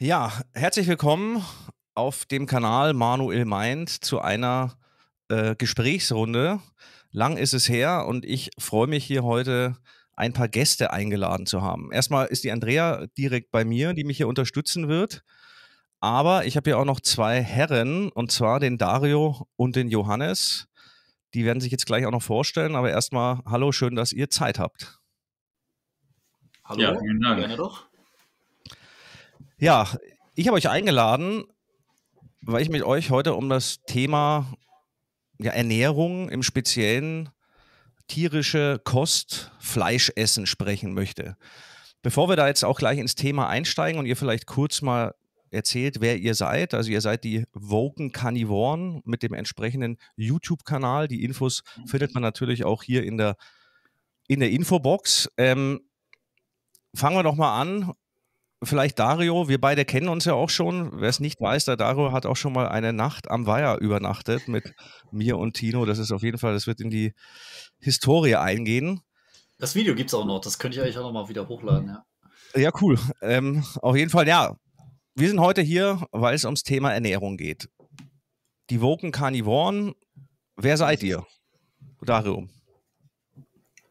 Ja, herzlich willkommen auf dem Kanal Manuel Meint zu einer äh, Gesprächsrunde. Lang ist es her und ich freue mich hier heute ein paar Gäste eingeladen zu haben. Erstmal ist die Andrea direkt bei mir, die mich hier unterstützen wird. Aber ich habe hier auch noch zwei Herren, und zwar den Dario und den Johannes. Die werden sich jetzt gleich auch noch vorstellen, aber erstmal hallo, schön, dass ihr Zeit habt. Hallo, ja, vielen Dank. gerne doch. Ja, ich habe euch eingeladen, weil ich mit euch heute um das Thema ja, Ernährung im Speziellen tierische Kost, Fleischessen sprechen möchte. Bevor wir da jetzt auch gleich ins Thema einsteigen und ihr vielleicht kurz mal erzählt, wer ihr seid. Also ihr seid die Woken Carnivoren mit dem entsprechenden YouTube-Kanal. Die Infos findet man natürlich auch hier in der, in der Infobox. Ähm, fangen wir doch mal an vielleicht Dario, wir beide kennen uns ja auch schon. Wer es nicht mhm. weiß, der Dario hat auch schon mal eine Nacht am Weiher übernachtet mit mir und Tino. Das ist auf jeden Fall, das wird in die Historie eingehen. Das Video gibt es auch noch, das könnte ich euch auch nochmal wieder hochladen, ja. Ja, cool. Ähm, auf jeden Fall, ja. Wir sind heute hier, weil es ums Thema Ernährung geht. Die Woken Carnivoren, wer seid ihr? Dario.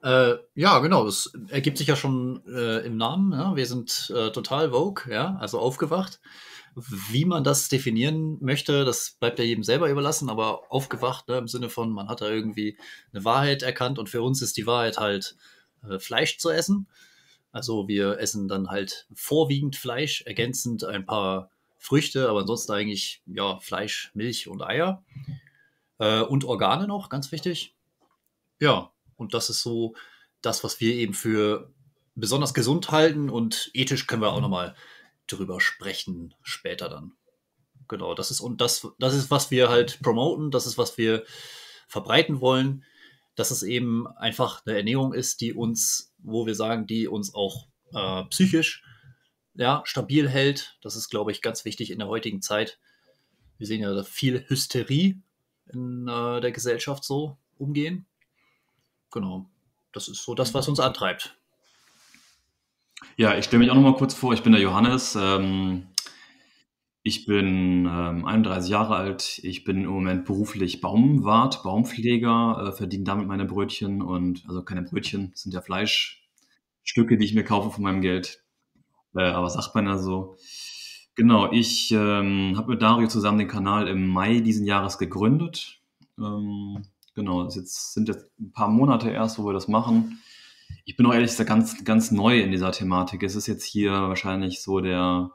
Äh, ja, genau, das ergibt sich ja schon äh, im Namen. Ja? Wir sind äh, total Vogue, ja, also aufgewacht. Wie man das definieren möchte, das bleibt ja jedem selber überlassen, aber aufgewacht ne, im Sinne von, man hat da irgendwie eine Wahrheit erkannt und für uns ist die Wahrheit halt äh, Fleisch zu essen. Also wir essen dann halt vorwiegend Fleisch, ergänzend ein paar Früchte, aber ansonsten eigentlich ja Fleisch, Milch und Eier äh, und Organe noch, ganz wichtig. Ja, und das ist so das, was wir eben für besonders gesund halten und ethisch können wir auch mhm. nochmal drüber sprechen später dann. Genau, das ist und das, das ist, was wir halt promoten, das ist, was wir verbreiten wollen, dass es eben einfach eine Ernährung ist, die uns, wo wir sagen, die uns auch äh, psychisch ja, stabil hält. Das ist, glaube ich, ganz wichtig in der heutigen Zeit. Wir sehen ja viel Hysterie in äh, der Gesellschaft so umgehen genau, das ist so das, mhm. was uns antreibt. Ja, ich stelle mich auch nochmal kurz vor. Ich bin der Johannes. Ähm, ich bin ähm, 31 Jahre alt. Ich bin im Moment beruflich Baumwart, Baumpfleger, äh, verdiene damit meine Brötchen und, also keine Brötchen, sind ja Fleischstücke, die ich mir kaufe von meinem Geld. Äh, aber sagt man ja so. Genau, ich ähm, habe mit Dario zusammen den Kanal im Mai diesen Jahres gegründet. Ähm, Genau, jetzt sind jetzt ein paar Monate erst, wo wir das machen. Ich bin auch ehrlich gesagt ganz, ganz neu in dieser Thematik. Es ist jetzt hier wahrscheinlich so der,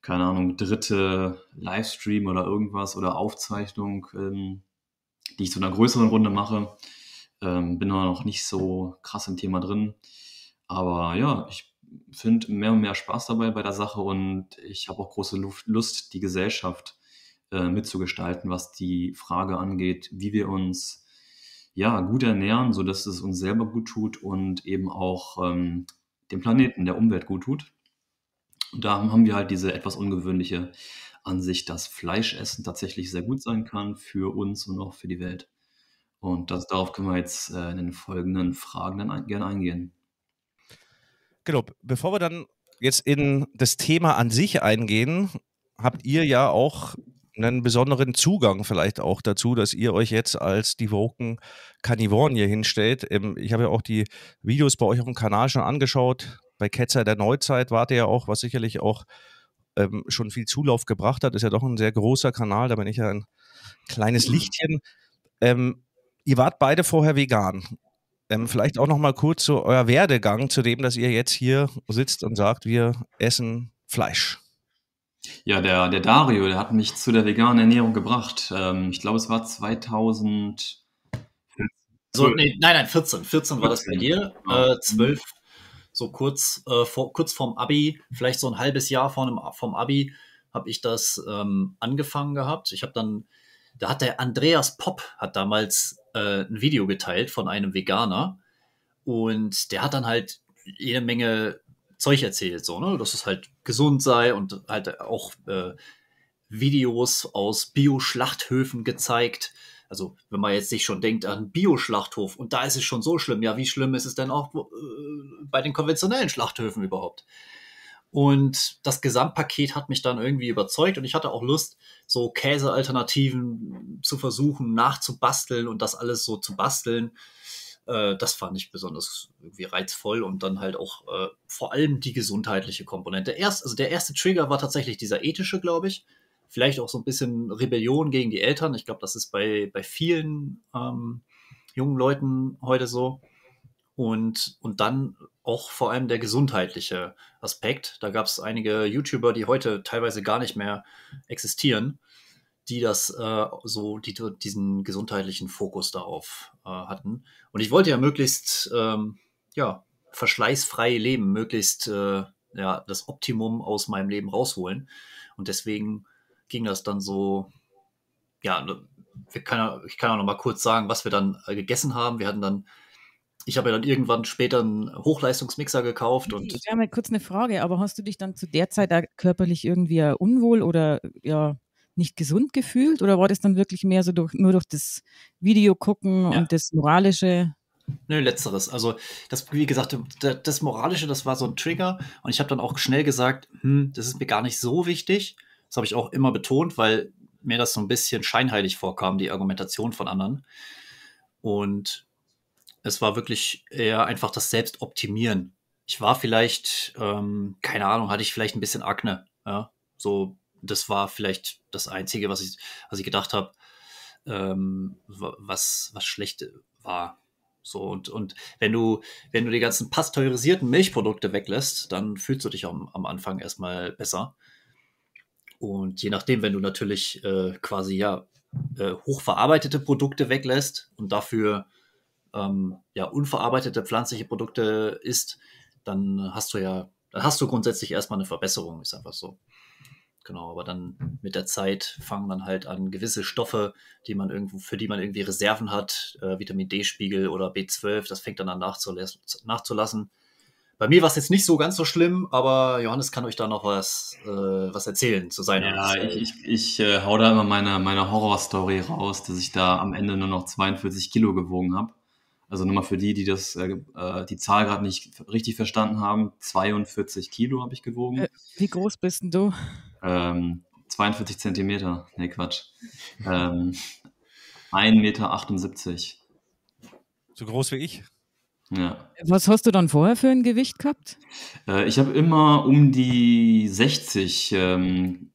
keine Ahnung, dritte Livestream oder irgendwas oder Aufzeichnung, ähm, die ich zu einer größeren Runde mache. Ähm, bin da noch nicht so krass im Thema drin. Aber ja, ich finde mehr und mehr Spaß dabei bei der Sache und ich habe auch große Lust, die Gesellschaft äh, mitzugestalten, was die Frage angeht, wie wir uns ja, gut ernähren, sodass es uns selber gut tut und eben auch ähm, dem Planeten, der Umwelt gut tut. Und da haben wir halt diese etwas ungewöhnliche Ansicht, dass Fleischessen tatsächlich sehr gut sein kann für uns und auch für die Welt. Und das, darauf können wir jetzt äh, in den folgenden Fragen dann ein, gerne eingehen. Genau, bevor wir dann jetzt in das Thema an sich eingehen, habt ihr ja auch einen besonderen Zugang vielleicht auch dazu, dass ihr euch jetzt als die Woken Carnivoren hier hinstellt. Ähm, ich habe ja auch die Videos bei euch auf dem Kanal schon angeschaut. Bei Ketzer der Neuzeit wart ihr ja auch, was sicherlich auch ähm, schon viel Zulauf gebracht hat. Ist ja doch ein sehr großer Kanal, da bin ich ja ein kleines mhm. Lichtchen. Ähm, ihr wart beide vorher vegan. Ähm, vielleicht auch noch mal kurz zu so euer Werdegang, zu dem, dass ihr jetzt hier sitzt und sagt, wir essen Fleisch. Ja, der, der Dario, der hat mich zu der veganen Ernährung gebracht. Ähm, ich glaube, es war 2000. So, nee, nein, nein, 14. 14 war das bei dir. Genau. Äh, 12, so kurz, äh, vor, kurz vorm Abi, vielleicht so ein halbes Jahr vor einem, vom Abi, habe ich das ähm, angefangen gehabt. Ich habe dann, da hat der Andreas Popp hat damals äh, ein Video geteilt von einem Veganer und der hat dann halt jede Menge Zeug erzählt, so, ne, dass es halt gesund sei und halt auch äh, Videos aus Bio-Schlachthöfen gezeigt. Also wenn man jetzt sich schon denkt an Bio-Schlachthof und da ist es schon so schlimm, ja, wie schlimm ist es denn auch äh, bei den konventionellen Schlachthöfen überhaupt? Und das Gesamtpaket hat mich dann irgendwie überzeugt und ich hatte auch Lust, so Käsealternativen zu versuchen, nachzubasteln und das alles so zu basteln. Äh, das fand ich besonders irgendwie reizvoll und dann halt auch äh, vor allem die gesundheitliche Komponente. Erst, also der erste Trigger war tatsächlich dieser ethische, glaube ich. Vielleicht auch so ein bisschen Rebellion gegen die Eltern. Ich glaube, das ist bei, bei vielen ähm, jungen Leuten heute so. Und, und dann auch vor allem der gesundheitliche Aspekt. Da gab es einige YouTuber, die heute teilweise gar nicht mehr existieren, die das äh, so, die diesen gesundheitlichen Fokus darauf äh, hatten. Und ich wollte ja möglichst, ähm, ja, verschleißfrei leben, möglichst, äh, ja, das Optimum aus meinem Leben rausholen. Und deswegen ging das dann so, ja, ne, wir können, ich kann auch noch mal kurz sagen, was wir dann äh, gegessen haben. Wir hatten dann ich habe ja dann irgendwann später einen Hochleistungsmixer gekauft und. Ich habe mal kurz eine Frage, aber hast du dich dann zu der Zeit da körperlich irgendwie unwohl oder ja, nicht gesund gefühlt oder war das dann wirklich mehr so durch, nur durch das Video gucken ja. und das Moralische? Nö, letzteres. Also, das, wie gesagt, das Moralische, das war so ein Trigger. Und ich habe dann auch schnell gesagt, hm, das ist mir gar nicht so wichtig. Das habe ich auch immer betont, weil mir das so ein bisschen scheinheilig vorkam, die Argumentation von anderen. Und es war wirklich eher einfach das Selbstoptimieren. Ich war vielleicht, ähm, keine Ahnung, hatte ich vielleicht ein bisschen Akne. Ja? So das war vielleicht das Einzige, was ich, was ich gedacht habe, ähm, was, was schlecht war. So, und, und wenn du, wenn du die ganzen pasteurisierten Milchprodukte weglässt, dann fühlst du dich am, am Anfang erstmal besser. Und je nachdem, wenn du natürlich äh, quasi ja äh, hochverarbeitete Produkte weglässt und dafür ähm, ja unverarbeitete pflanzliche Produkte isst, dann hast du ja, dann hast du grundsätzlich erstmal eine Verbesserung, ist einfach so. Genau, aber dann mit der Zeit fangen dann halt an gewisse Stoffe, die man irgendwo, für die man irgendwie Reserven hat, äh, Vitamin D-Spiegel oder B12, das fängt dann an nachzulassen. Bei mir war es jetzt nicht so ganz so schlimm, aber Johannes kann euch da noch was, äh, was erzählen zu seiner. Ja, ich, ich, ich äh, hau da immer meine, meine Horrorstory raus, dass ich da am Ende nur noch 42 Kilo gewogen habe. Also nochmal für die, die das äh, äh die Zahl gerade nicht richtig verstanden haben, 42 Kilo habe ich gewogen. Äh, wie groß bist denn du? Ähm, 42 Zentimeter. Nee, Quatsch. ähm, 1,78 Meter. So groß wie ich. Ja. Was hast du dann vorher für ein Gewicht gehabt? Äh, ich habe immer um die 60 ähm,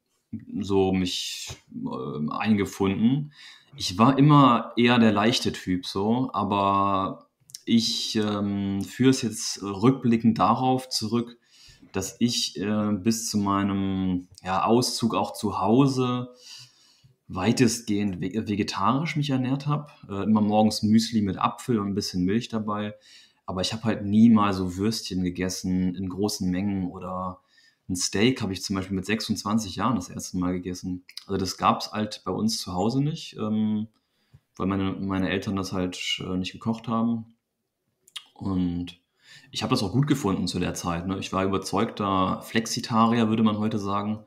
so mich äh, eingefunden. Ich war immer eher der leichte Typ so, aber ich ähm, führe es jetzt rückblickend darauf zurück, dass ich äh, bis zu meinem ja, Auszug auch zu Hause weitestgehend vegetarisch mich ernährt habe. Äh, immer morgens Müsli mit Apfel und ein bisschen Milch dabei. Aber ich habe halt nie mal so Würstchen gegessen in großen Mengen oder ein Steak habe ich zum Beispiel mit 26 Jahren das erste Mal gegessen. Also das gab es halt bei uns zu Hause nicht, ähm, weil meine, meine Eltern das halt äh, nicht gekocht haben. Und ich habe das auch gut gefunden zu der Zeit. Ne? Ich war überzeugter Flexitarier, würde man heute sagen.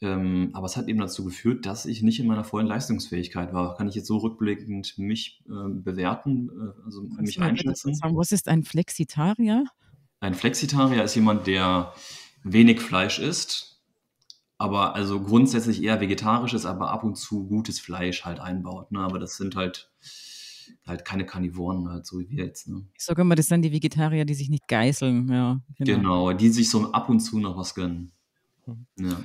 Ähm, aber es hat eben dazu geführt, dass ich nicht in meiner vollen Leistungsfähigkeit war. Kann ich jetzt so rückblickend mich äh, bewerten, äh, also Kannst mich einschätzen? Sagen, was ist ein Flexitarier? Ein Flexitarier ist jemand, der wenig Fleisch isst, aber also grundsätzlich eher vegetarisch ist, aber ab und zu gutes Fleisch halt einbaut. Ne? Aber das sind halt halt keine Karnivoren, halt so wie wir jetzt. Ne? Ich sage immer, das sind die Vegetarier, die sich nicht geißeln. Ja, genau. genau, die sich so ab und zu noch was gönnen. Hm. Ja.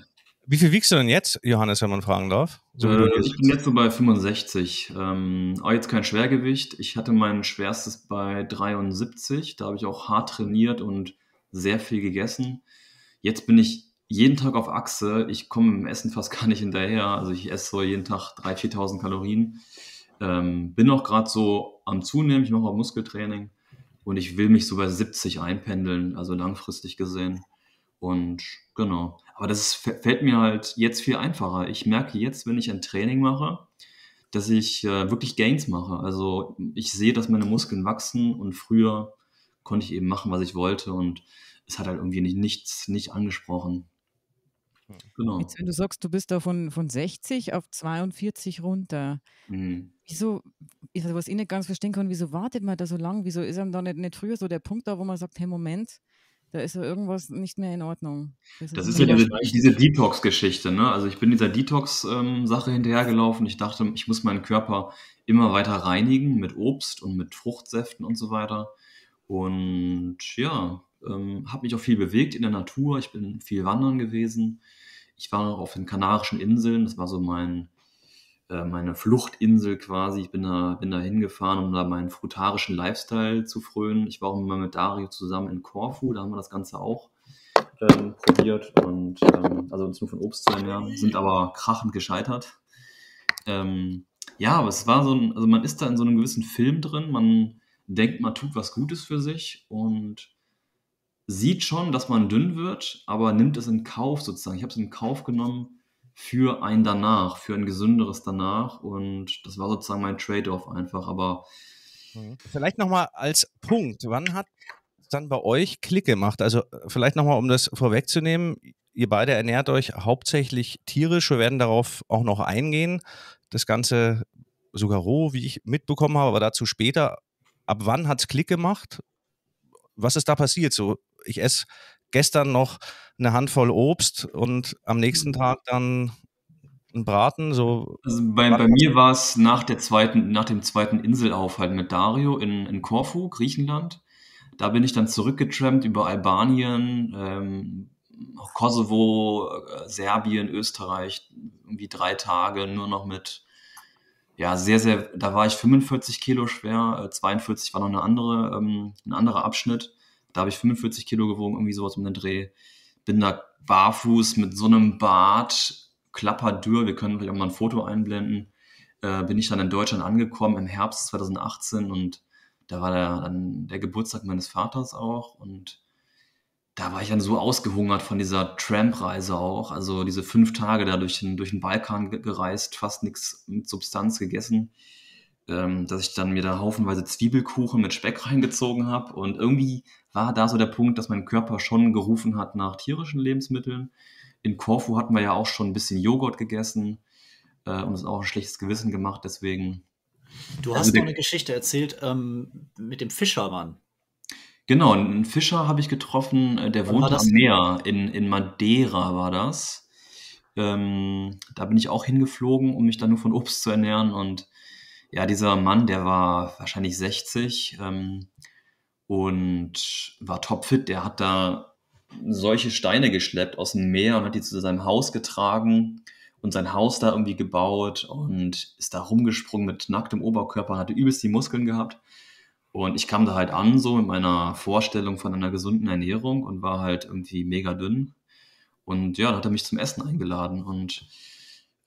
Wie viel wiegst du denn jetzt, Johannes, wenn man fragen darf? So äh, ich bin jetzt so bei 65. Ähm, auch jetzt kein Schwergewicht. Ich hatte mein schwerstes bei 73. Da habe ich auch hart trainiert und sehr viel gegessen. Jetzt bin ich jeden Tag auf Achse. Ich komme im Essen fast gar nicht hinterher. Also ich esse so jeden Tag 3.000, 4.000 Kalorien. Ähm, bin auch gerade so am Zunehmen, ich mache auch Muskeltraining und ich will mich so bei 70 einpendeln, also langfristig gesehen. Und genau. Aber das ist, fällt mir halt jetzt viel einfacher. Ich merke jetzt, wenn ich ein Training mache, dass ich äh, wirklich Gains mache. Also ich sehe, dass meine Muskeln wachsen und früher konnte ich eben machen, was ich wollte und es hat halt irgendwie nicht, nichts nicht angesprochen. Genau. Jetzt, wenn du sagst, du bist da von, von 60 auf 42 runter, mhm. wieso, ich, was ich nicht ganz verstehen kann, wieso wartet man da so lang? Wieso ist einem da nicht, nicht früher so der Punkt da, wo man sagt, hey, Moment, da ist ja irgendwas nicht mehr in Ordnung. Das, das ist, ist ja diese, diese Detox-Geschichte, ne? Also ich bin dieser Detox-Sache ähm, hinterhergelaufen. Ich dachte, ich muss meinen Körper immer weiter reinigen mit Obst und mit Fruchtsäften und so weiter. Und ja, ähm, habe mich auch viel bewegt in der Natur. Ich bin viel wandern gewesen ich war auf den Kanarischen Inseln, das war so mein, äh, meine Fluchtinsel quasi. Ich bin da, bin da hingefahren, um da meinen frutarischen Lifestyle zu frönen. Ich war auch immer mit Dario zusammen in Korfu, da haben wir das Ganze auch ähm, probiert und ähm, also uns nur von Obst zu ernähren, sind aber krachend gescheitert. Ähm, ja, aber es war so ein, also man ist da in so einem gewissen Film drin, man denkt, man tut was Gutes für sich und sieht schon, dass man dünn wird, aber nimmt es in Kauf sozusagen. Ich habe es in Kauf genommen für ein danach, für ein gesünderes danach. Und das war sozusagen mein Trade-off einfach. Aber mhm. vielleicht nochmal als Punkt, wann hat dann bei euch Klick gemacht? Also äh, vielleicht nochmal, um das vorwegzunehmen, ihr beide ernährt euch hauptsächlich tierisch. Wir werden darauf auch noch eingehen. Das Ganze sogar roh, wie ich mitbekommen habe, aber dazu später. Ab wann hat es Klick gemacht? Was ist da passiert? So ich esse gestern noch eine Handvoll Obst und am nächsten mhm. Tag dann einen Braten. So also bei, bei mir war es nach, nach dem zweiten Inselaufhalt mit Dario in, in Korfu, Griechenland. Da bin ich dann zurückgetrampt über Albanien, ähm, Kosovo, äh, Serbien, Österreich, irgendwie drei Tage nur noch mit, ja, sehr, sehr, da war ich 45 Kilo schwer, 42 äh, war noch eine andere, ähm, ein anderer Abschnitt. Da habe ich 45 Kilo gewogen, irgendwie sowas um den Dreh. Bin da barfuß mit so einem Bart, klapperdür, wir können vielleicht auch mal ein Foto einblenden, äh, bin ich dann in Deutschland angekommen im Herbst 2018 und da war der, dann der Geburtstag meines Vaters auch und da war ich dann so ausgehungert von dieser Tramp-Reise auch. Also diese fünf Tage da durch den, durch den Balkan gereist, fast nichts mit Substanz gegessen ähm, dass ich dann mir da haufenweise Zwiebelkuchen mit Speck reingezogen habe. Und irgendwie war da so der Punkt, dass mein Körper schon gerufen hat nach tierischen Lebensmitteln. In Korfu hatten wir ja auch schon ein bisschen Joghurt gegessen äh, und es auch ein schlechtes Gewissen gemacht. Deswegen. Du also hast also noch eine Geschichte erzählt ähm, mit dem Fischermann. Genau, einen Fischer habe ich getroffen, äh, der wohnt am Meer, in, in Madeira war das. Ähm, da bin ich auch hingeflogen, um mich dann nur von Obst zu ernähren und ja, dieser Mann, der war wahrscheinlich 60 ähm, und war topfit. Der hat da solche Steine geschleppt aus dem Meer und hat die zu seinem Haus getragen und sein Haus da irgendwie gebaut und ist da rumgesprungen mit nacktem Oberkörper, und hatte übelst die Muskeln gehabt. Und ich kam da halt an, so in meiner Vorstellung von einer gesunden Ernährung und war halt irgendwie mega dünn. Und ja, da hat er mich zum Essen eingeladen und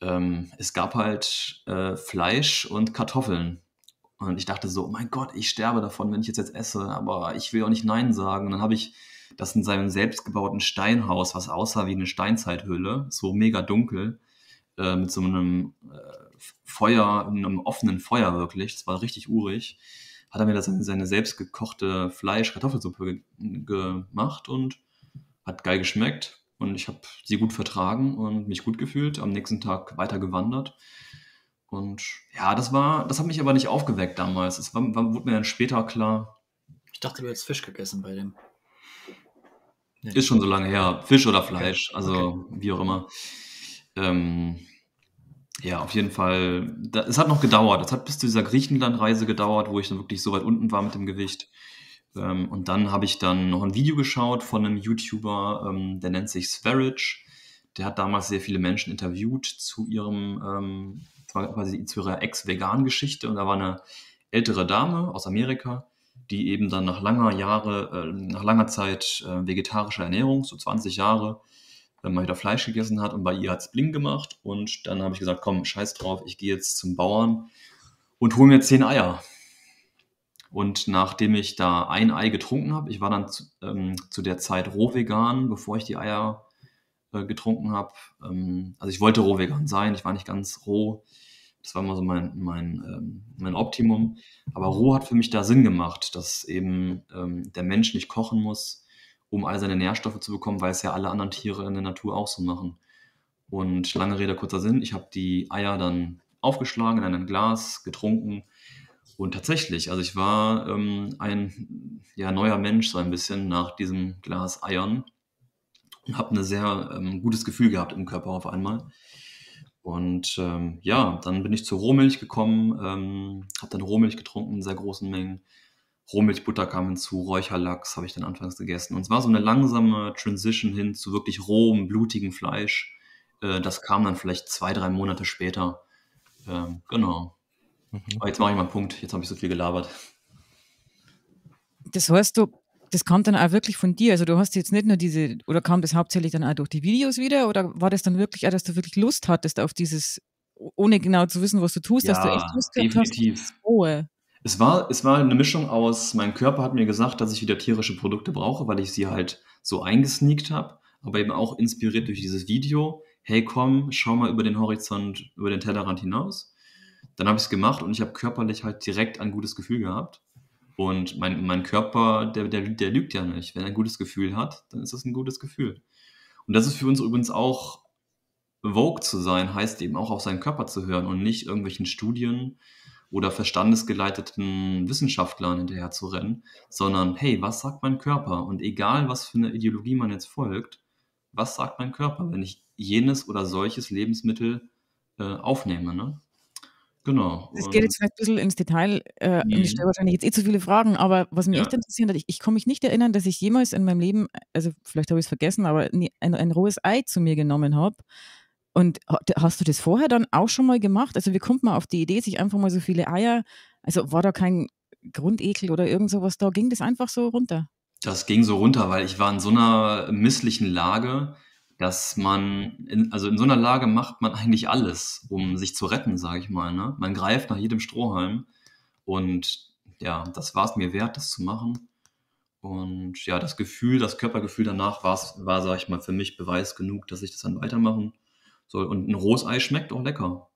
ähm, es gab halt äh, Fleisch und Kartoffeln. Und ich dachte so, oh mein Gott, ich sterbe davon, wenn ich jetzt, jetzt esse, aber ich will auch nicht Nein sagen. Und dann habe ich das in seinem selbstgebauten Steinhaus, was aussah wie eine Steinzeithöhle, so mega dunkel, äh, mit so einem äh, Feuer, einem offenen Feuer wirklich, das war richtig urig, hat er mir das in seine selbstgekochte Fleisch-Kartoffelsuppe ge gemacht und hat geil geschmeckt. Und ich habe sie gut vertragen und mich gut gefühlt, am nächsten Tag weiter gewandert. Und ja, das war, das hat mich aber nicht aufgeweckt damals. Es war, war, wurde mir dann später klar. Ich dachte, du hättest Fisch gegessen bei dem. Nee, ist schon so lange her. Fisch oder Fleisch, okay. also okay. wie auch immer. Ähm, ja, auf jeden Fall. Da, es hat noch gedauert. Es hat bis zu dieser Griechenland-Reise gedauert, wo ich dann wirklich so weit unten war mit dem Gewicht. Ähm, und dann habe ich dann noch ein Video geschaut von einem YouTuber, ähm, der nennt sich Sverage. Der hat damals sehr viele Menschen interviewt zu ihrem, ähm, quasi zu ihrer Ex-Vegan-Geschichte. Und da war eine ältere Dame aus Amerika, die eben dann nach langer Jahre, äh, nach langer Zeit äh, vegetarischer Ernährung, so 20 Jahre, dann äh, mal wieder Fleisch gegessen hat und bei ihr hat es Bling gemacht. Und dann habe ich gesagt, komm, scheiß drauf, ich gehe jetzt zum Bauern und hole mir zehn Eier. Und nachdem ich da ein Ei getrunken habe, ich war dann zu, ähm, zu der Zeit rohvegan, bevor ich die Eier äh, getrunken habe. Ähm, also ich wollte rohvegan sein, ich war nicht ganz roh. Das war immer so mein, mein, ähm, mein Optimum. Aber roh hat für mich da Sinn gemacht, dass eben ähm, der Mensch nicht kochen muss, um all seine Nährstoffe zu bekommen, weil es ja alle anderen Tiere in der Natur auch so machen. Und lange Rede, kurzer Sinn, ich habe die Eier dann aufgeschlagen in ein Glas, getrunken und tatsächlich, also ich war ähm, ein ja, neuer Mensch so ein bisschen nach diesem Glas Eiern und habe ein sehr ähm, gutes Gefühl gehabt im Körper auf einmal. Und ähm, ja, dann bin ich zur Rohmilch gekommen, ähm, habe dann Rohmilch getrunken in sehr großen Mengen. Rohmilchbutter kam hinzu, Räucherlachs habe ich dann anfangs gegessen. Und es war so eine langsame Transition hin zu wirklich rohem, blutigem Fleisch. Äh, das kam dann vielleicht zwei, drei Monate später. Ähm, genau. Mhm. Aber jetzt mache ich mal einen Punkt. Jetzt habe ich so viel gelabert. Das heißt, du, das kam dann auch wirklich von dir. Also du hast jetzt nicht nur diese, oder kam das hauptsächlich dann auch durch die Videos wieder? Oder war das dann wirklich auch, dass du wirklich Lust hattest auf dieses, ohne genau zu wissen, was du tust, ja, dass du echt Lust gehabt definitiv. hast? Definitiv. Es war, es war eine Mischung aus, mein Körper hat mir gesagt, dass ich wieder tierische Produkte brauche, weil ich sie halt so eingesneakt habe, aber eben auch inspiriert durch dieses Video. Hey, komm, schau mal über den Horizont, über den Tellerrand hinaus dann habe ich es gemacht und ich habe körperlich halt direkt ein gutes Gefühl gehabt. Und mein, mein Körper, der, der, der lügt ja nicht. Wenn er ein gutes Gefühl hat, dann ist das ein gutes Gefühl. Und das ist für uns übrigens auch, Vogue zu sein, heißt eben auch auf seinen Körper zu hören und nicht irgendwelchen Studien oder verstandesgeleiteten Wissenschaftlern hinterher zu rennen, sondern hey, was sagt mein Körper? Und egal, was für eine Ideologie man jetzt folgt, was sagt mein Körper, wenn ich jenes oder solches Lebensmittel äh, aufnehme? Ne? Genau. Das geht jetzt vielleicht ein bisschen ins Detail. Äh, nee. Ich mhm. stelle wahrscheinlich jetzt eh zu viele Fragen, aber was mich ja. echt interessiert hat, ich, ich kann mich nicht erinnern, dass ich jemals in meinem Leben, also vielleicht habe ich es vergessen, aber nie, ein, ein rohes Ei zu mir genommen habe. Und hast du das vorher dann auch schon mal gemacht? Also, wie kommt man auf die Idee, sich einfach mal so viele Eier, also war da kein Grundekel oder irgend sowas da? Ging das einfach so runter? Das ging so runter, weil ich war in so einer misslichen Lage, dass man, in, also in so einer Lage macht man eigentlich alles, um sich zu retten, sage ich mal. Ne? Man greift nach jedem Strohhalm und ja, das war es mir wert, das zu machen. Und ja, das Gefühl, das Körpergefühl danach war's, war, sage ich mal, für mich Beweis genug, dass ich das dann weitermachen soll. Und ein rohes Ei schmeckt auch lecker.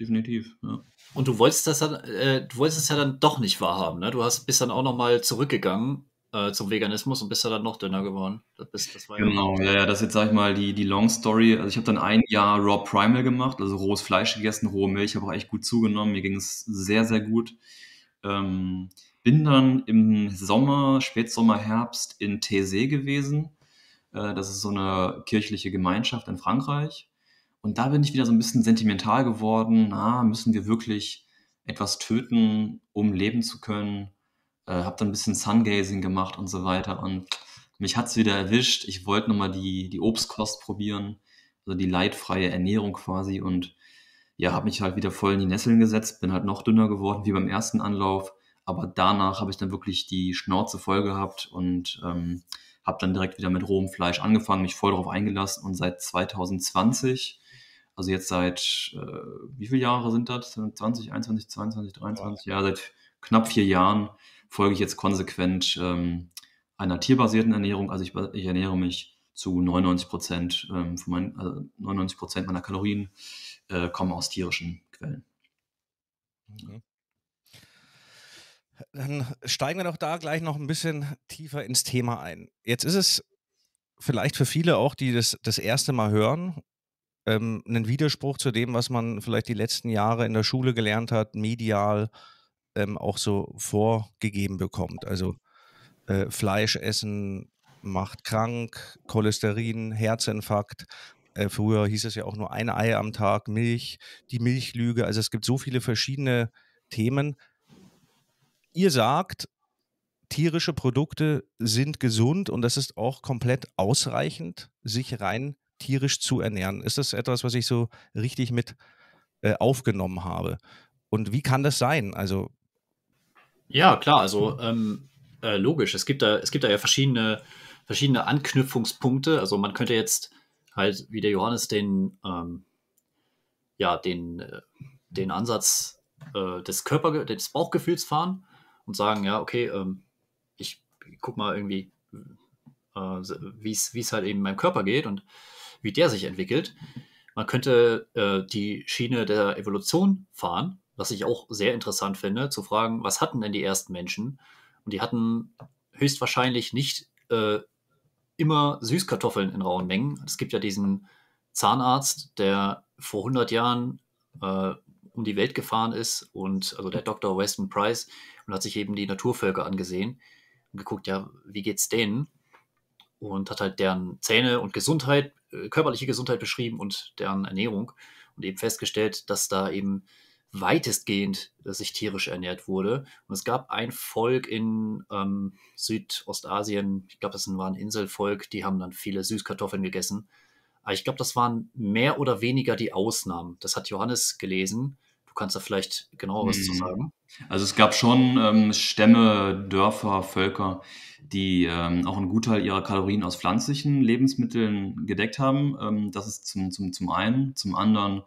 Definitiv, ja. Und du wolltest das dann, äh, du wolltest es ja dann doch nicht wahrhaben, ne? Du hast, bist dann auch nochmal zurückgegangen äh, zum Veganismus und bist ja dann noch dünner geworden. Das, bist, das genau, ja, ja, das ist jetzt, sag ich mal, die, die Long Story. Also ich habe dann ein Jahr Raw Primal gemacht, also rohes Fleisch gegessen, rohe Milch, habe auch echt gut zugenommen, mir ging es sehr, sehr gut. Ähm, bin dann im Sommer, Spätsommer, Herbst in Taizé gewesen. Äh, das ist so eine kirchliche Gemeinschaft in Frankreich. Und da bin ich wieder so ein bisschen sentimental geworden. Na, ah, müssen wir wirklich etwas töten, um leben zu können? äh, habe dann ein bisschen Sungazing gemacht und so weiter. Und mich hat es wieder erwischt. Ich wollte nochmal die, die Obstkost probieren, also die leidfreie Ernährung quasi. Und ja, habe mich halt wieder voll in die Nesseln gesetzt, bin halt noch dünner geworden wie beim ersten Anlauf. Aber danach habe ich dann wirklich die Schnauze voll gehabt und ähm, habe dann direkt wieder mit rohem Fleisch angefangen, mich voll drauf eingelassen. Und seit 2020 also jetzt seit, äh, wie viele Jahre sind das? 20, 21, 22, 23, ja, ja seit knapp vier Jahren folge ich jetzt konsequent ähm, einer tierbasierten Ernährung. Also ich, ich ernähre mich zu 99 Prozent, ähm, von mein, also 99 Prozent meiner Kalorien äh, kommen aus tierischen Quellen. Mhm. Dann steigen wir doch da gleich noch ein bisschen tiefer ins Thema ein. Jetzt ist es vielleicht für viele auch, die das das erste Mal hören, ähm, ein Widerspruch zu dem, was man vielleicht die letzten Jahre in der Schule gelernt hat, medial ähm, auch so vorgegeben bekommt. Also äh, Fleisch essen macht krank, Cholesterin, Herzinfarkt. Äh, früher hieß es ja auch nur ein Ei am Tag, Milch, die Milchlüge. Also es gibt so viele verschiedene Themen. Ihr sagt, tierische Produkte sind gesund und das ist auch komplett ausreichend, sich rein tierisch zu ernähren. Ist das etwas, was ich so richtig mit äh, aufgenommen habe? Und wie kann das sein? Also ja, klar, also ähm, äh, logisch. Es gibt da, es gibt da ja verschiedene, verschiedene Anknüpfungspunkte. Also man könnte jetzt halt, wie der Johannes, den, ähm, ja, den, äh, den Ansatz äh, des Körper, des Bauchgefühls fahren und sagen, ja, okay, ähm, ich guck mal irgendwie, äh, wie es halt eben meinem Körper geht und wie der sich entwickelt. Man könnte äh, die Schiene der Evolution fahren was ich auch sehr interessant finde, zu fragen, was hatten denn die ersten Menschen? Und die hatten höchstwahrscheinlich nicht äh, immer Süßkartoffeln in rauen Mengen. Es gibt ja diesen Zahnarzt, der vor 100 Jahren äh, um die Welt gefahren ist und also der Dr. Weston Price und hat sich eben die Naturvölker angesehen und geguckt, ja, wie geht's denen? Und hat halt deren Zähne und Gesundheit, äh, körperliche Gesundheit beschrieben und deren Ernährung und eben festgestellt, dass da eben weitestgehend sich tierisch ernährt wurde. Und es gab ein Volk in ähm, Südostasien, ich glaube, das war ein Inselvolk, die haben dann viele Süßkartoffeln gegessen. Aber ich glaube, das waren mehr oder weniger die Ausnahmen. Das hat Johannes gelesen. Du kannst da vielleicht genaueres mhm. zu sagen. Also es gab schon ähm, Stämme, Dörfer, Völker, die ähm, auch einen Gutteil ihrer Kalorien aus pflanzlichen Lebensmitteln gedeckt haben. Ähm, das ist zum, zum, zum einen. Zum anderen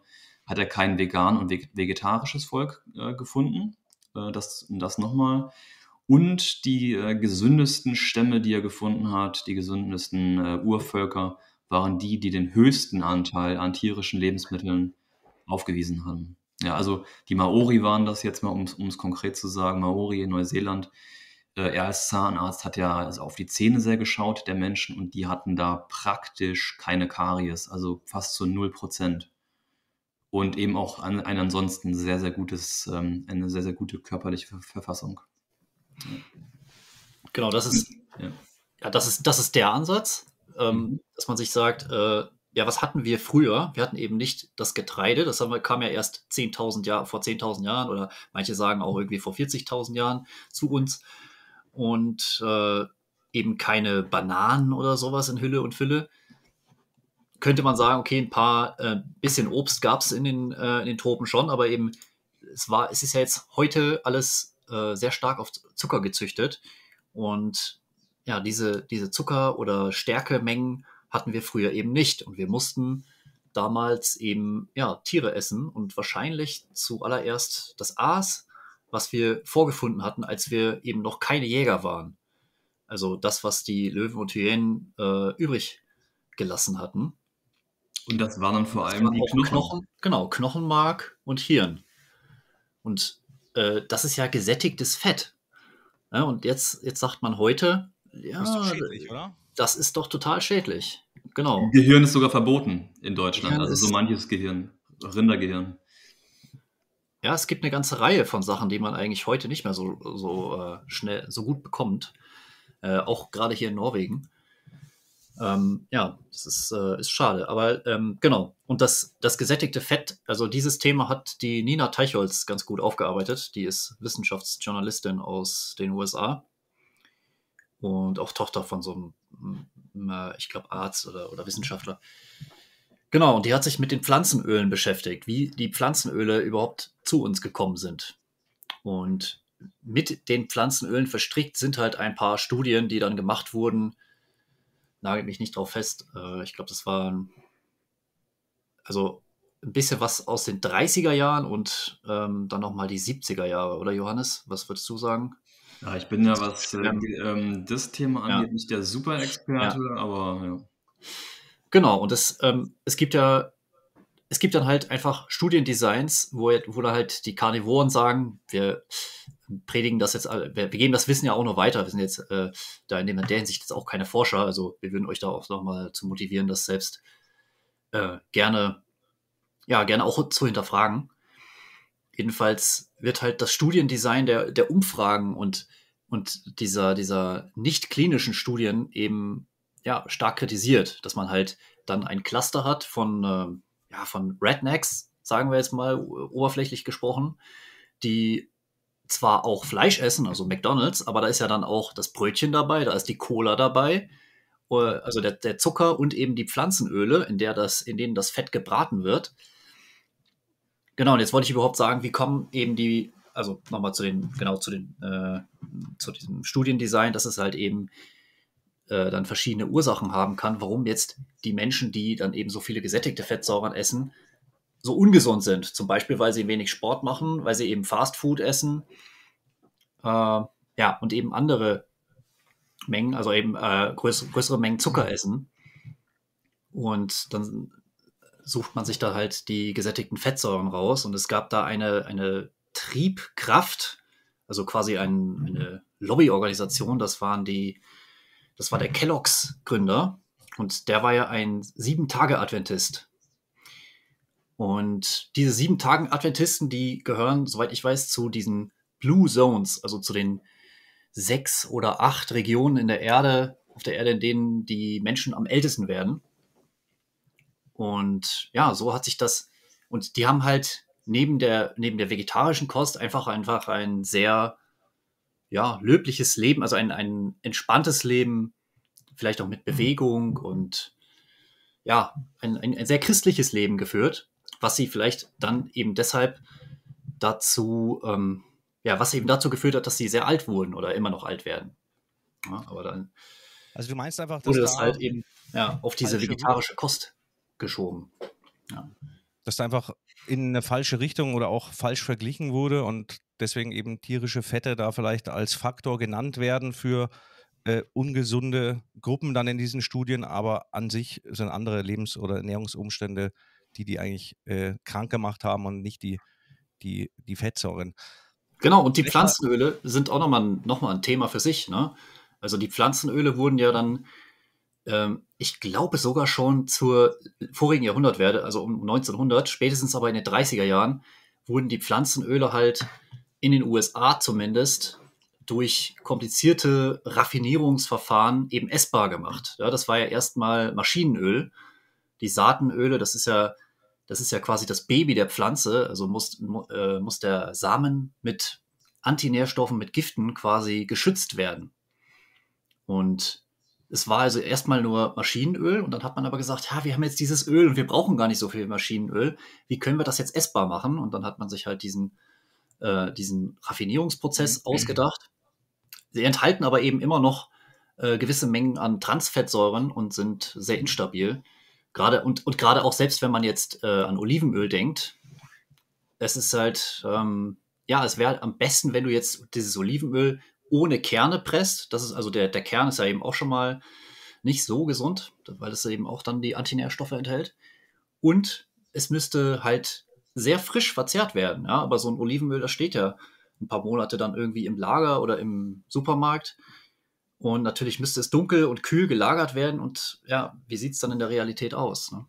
hat er kein vegan und vegetarisches Volk äh, gefunden. Äh, das das nochmal. Und die äh, gesündesten Stämme, die er gefunden hat, die gesündesten äh, Urvölker, waren die, die den höchsten Anteil an tierischen Lebensmitteln aufgewiesen haben. Ja, also die Maori waren das jetzt mal, um es konkret zu sagen, Maori in Neuseeland. Äh, er als Zahnarzt hat ja also auf die Zähne sehr geschaut der Menschen und die hatten da praktisch keine Karies, also fast zu 0 Prozent und eben auch ein, ein ansonsten sehr, sehr gutes, ähm, eine sehr, sehr gute körperliche Verfassung. Genau, das ist, ja. ja das ist, das ist der Ansatz, ähm, mhm. dass man sich sagt, äh, ja, was hatten wir früher? Wir hatten eben nicht das Getreide, das wir, kam ja erst 10.000 Jahre, vor 10.000 Jahren oder manche sagen auch irgendwie vor 40.000 Jahren zu uns und äh, eben keine Bananen oder sowas in Hülle und Fülle, könnte man sagen, okay, ein paar äh, bisschen Obst gab es in, den, äh, in den Tropen schon, aber eben es war, es ist ja jetzt heute alles äh, sehr stark auf Zucker gezüchtet. Und ja, diese, diese Zucker- oder Stärkemengen hatten wir früher eben nicht. Und wir mussten damals eben ja, Tiere essen und wahrscheinlich zuallererst das Aas, was wir vorgefunden hatten, als wir eben noch keine Jäger waren. Also das, was die Löwen und Hyänen äh, übrig gelassen hatten. Und das waren dann vor allem die Knochen. Knochen. Genau, Knochenmark und Hirn. Und äh, das ist ja gesättigtes Fett. Ja, und jetzt, jetzt sagt man heute, ja, das ist doch schädlich, oder? Das ist doch total schädlich. Genau. Gehirn ist sogar verboten in Deutschland. Gehirn also so manches Gehirn, Rindergehirn. Ja, es gibt eine ganze Reihe von Sachen, die man eigentlich heute nicht mehr so, so äh, schnell, so gut bekommt. Äh, auch gerade hier in Norwegen. Ähm, ja, das ist, äh, ist schade. Aber ähm, genau. Und das, das gesättigte Fett, also dieses Thema hat die Nina Teichholz ganz gut aufgearbeitet. Die ist Wissenschaftsjournalistin aus den USA und auch Tochter von so einem, mm, äh, ich glaube, Arzt oder, oder Wissenschaftler. Genau, und die hat sich mit den Pflanzenölen beschäftigt, wie die Pflanzenöle überhaupt zu uns gekommen sind. Und mit den Pflanzenölen verstrickt sind halt ein paar Studien, die dann gemacht wurden, nagelt mich nicht drauf fest. Äh, ich glaube, das war also ein bisschen was aus den 30er Jahren und ähm, dann nochmal die 70er Jahre, oder Johannes? Was würdest du sagen? Ja, ich bin ja, was ähm, äh, ähm, das Thema angeht, ja. nicht der Super-Experte, ja. aber ja. Genau, und es, ähm, es gibt ja, es gibt dann halt einfach Studiendesigns, wo, wo da halt die Karnivoren sagen, wir predigen das jetzt, wir geben das Wissen ja auch noch weiter. Wir sind jetzt äh, da in der Hinsicht jetzt auch keine Forscher. Also wir würden euch da auch nochmal zu motivieren, das selbst äh, gerne, ja, gerne auch zu hinterfragen. Jedenfalls wird halt das Studiendesign der, der Umfragen und, und dieser, dieser nicht klinischen Studien eben ja, stark kritisiert, dass man halt dann ein Cluster hat von, äh, ja, von Rednecks, sagen wir jetzt mal oberflächlich gesprochen, die zwar auch Fleisch essen, also McDonalds, aber da ist ja dann auch das Brötchen dabei, da ist die Cola dabei, äh, also der, der Zucker und eben die Pflanzenöle, in, der das, in denen das Fett gebraten wird. Genau, und jetzt wollte ich überhaupt sagen, wie kommen eben die, also nochmal zu den, genau zu den, äh, zu diesem Studiendesign, dass es halt eben äh, dann verschiedene Ursachen haben kann, warum jetzt die Menschen, die dann eben so viele gesättigte Fettsäuren essen, so ungesund sind. Zum Beispiel, weil sie wenig Sport machen, weil sie eben Fast Food essen. Äh, ja, und eben andere Mengen, also eben äh, größere, größere Mengen Zucker essen. Und dann sucht man sich da halt die gesättigten Fettsäuren raus. Und es gab da eine, eine Triebkraft, also quasi ein, eine Lobbyorganisation. Das waren die, das war der Kelloggs-Gründer. Und der war ja ein Sieben-Tage-Adventist. Und diese sieben Tagen Adventisten, die gehören, soweit ich weiß, zu diesen Blue Zones, also zu den sechs oder acht Regionen in der Erde, auf der Erde, in denen die Menschen am ältesten werden. Und ja, so hat sich das, und die haben halt neben der, neben der vegetarischen Kost einfach, einfach ein sehr, ja, löbliches Leben, also ein, ein entspanntes Leben, vielleicht auch mit mhm. Bewegung und ja, ein, ein, sehr christliches Leben geführt was sie vielleicht dann eben deshalb dazu, ähm, ja, was eben dazu geführt hat, dass sie sehr alt wurden oder immer noch alt werden. Ja, aber dann also du meinst einfach, wurde das da halt eben ja, auf diese vegetarische Kost geschoben. Ja. Dass da einfach in eine falsche Richtung oder auch falsch verglichen wurde und deswegen eben tierische Fette da vielleicht als Faktor genannt werden für äh, ungesunde Gruppen dann in diesen Studien, aber an sich sind andere Lebens- oder Ernährungsumstände die die eigentlich äh, krank gemacht haben und nicht die, die, die Fettsäuren. Genau, und die Pflanzenöle sind auch nochmal noch mal ein Thema für sich. Ne? Also die Pflanzenöle wurden ja dann, ähm, ich glaube sogar schon zur vorigen Jahrhundertwerte, also um 1900, spätestens aber in den 30er Jahren, wurden die Pflanzenöle halt in den USA zumindest durch komplizierte Raffinierungsverfahren eben essbar gemacht. Ja, das war ja erstmal Maschinenöl die Saatenöle, das ist ja, das ist ja quasi das Baby der Pflanze, also muss, äh, muss der Samen mit Antinährstoffen, mit Giften quasi geschützt werden. Und es war also erstmal nur Maschinenöl und dann hat man aber gesagt, ja, wir haben jetzt dieses Öl und wir brauchen gar nicht so viel Maschinenöl. Wie können wir das jetzt essbar machen? Und dann hat man sich halt diesen, äh, diesen Raffinierungsprozess mhm. ausgedacht. Sie enthalten aber eben immer noch äh, gewisse Mengen an Transfettsäuren und sind sehr instabil. Gerade und, und gerade auch selbst, wenn man jetzt äh, an Olivenöl denkt, es ist halt, ähm, ja, es wäre halt am besten, wenn du jetzt dieses Olivenöl ohne Kerne presst. Das ist also der, der Kern ist ja eben auch schon mal nicht so gesund, weil es eben auch dann die Antinährstoffe enthält. Und es müsste halt sehr frisch verzehrt werden. Ja? Aber so ein Olivenöl, das steht ja ein paar Monate dann irgendwie im Lager oder im Supermarkt. Und natürlich müsste es dunkel und kühl gelagert werden. Und ja, wie sieht es dann in der Realität aus? Ne?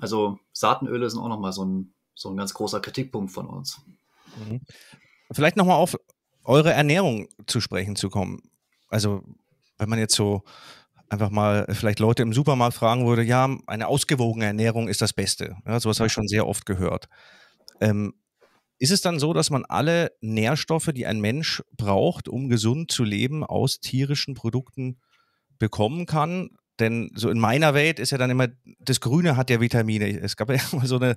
Also Saatenöle sind auch nochmal so ein, so ein ganz großer Kritikpunkt von uns. Mhm. Vielleicht nochmal auf eure Ernährung zu sprechen zu kommen. Also wenn man jetzt so einfach mal vielleicht Leute im Supermarkt fragen würde, ja, eine ausgewogene Ernährung ist das Beste. Ja, sowas habe ich schon sehr oft gehört. Ähm, ist es dann so, dass man alle Nährstoffe, die ein Mensch braucht, um gesund zu leben, aus tierischen Produkten bekommen kann? Denn so in meiner Welt ist ja dann immer, das Grüne hat ja Vitamine. Es gab ja immer so eine,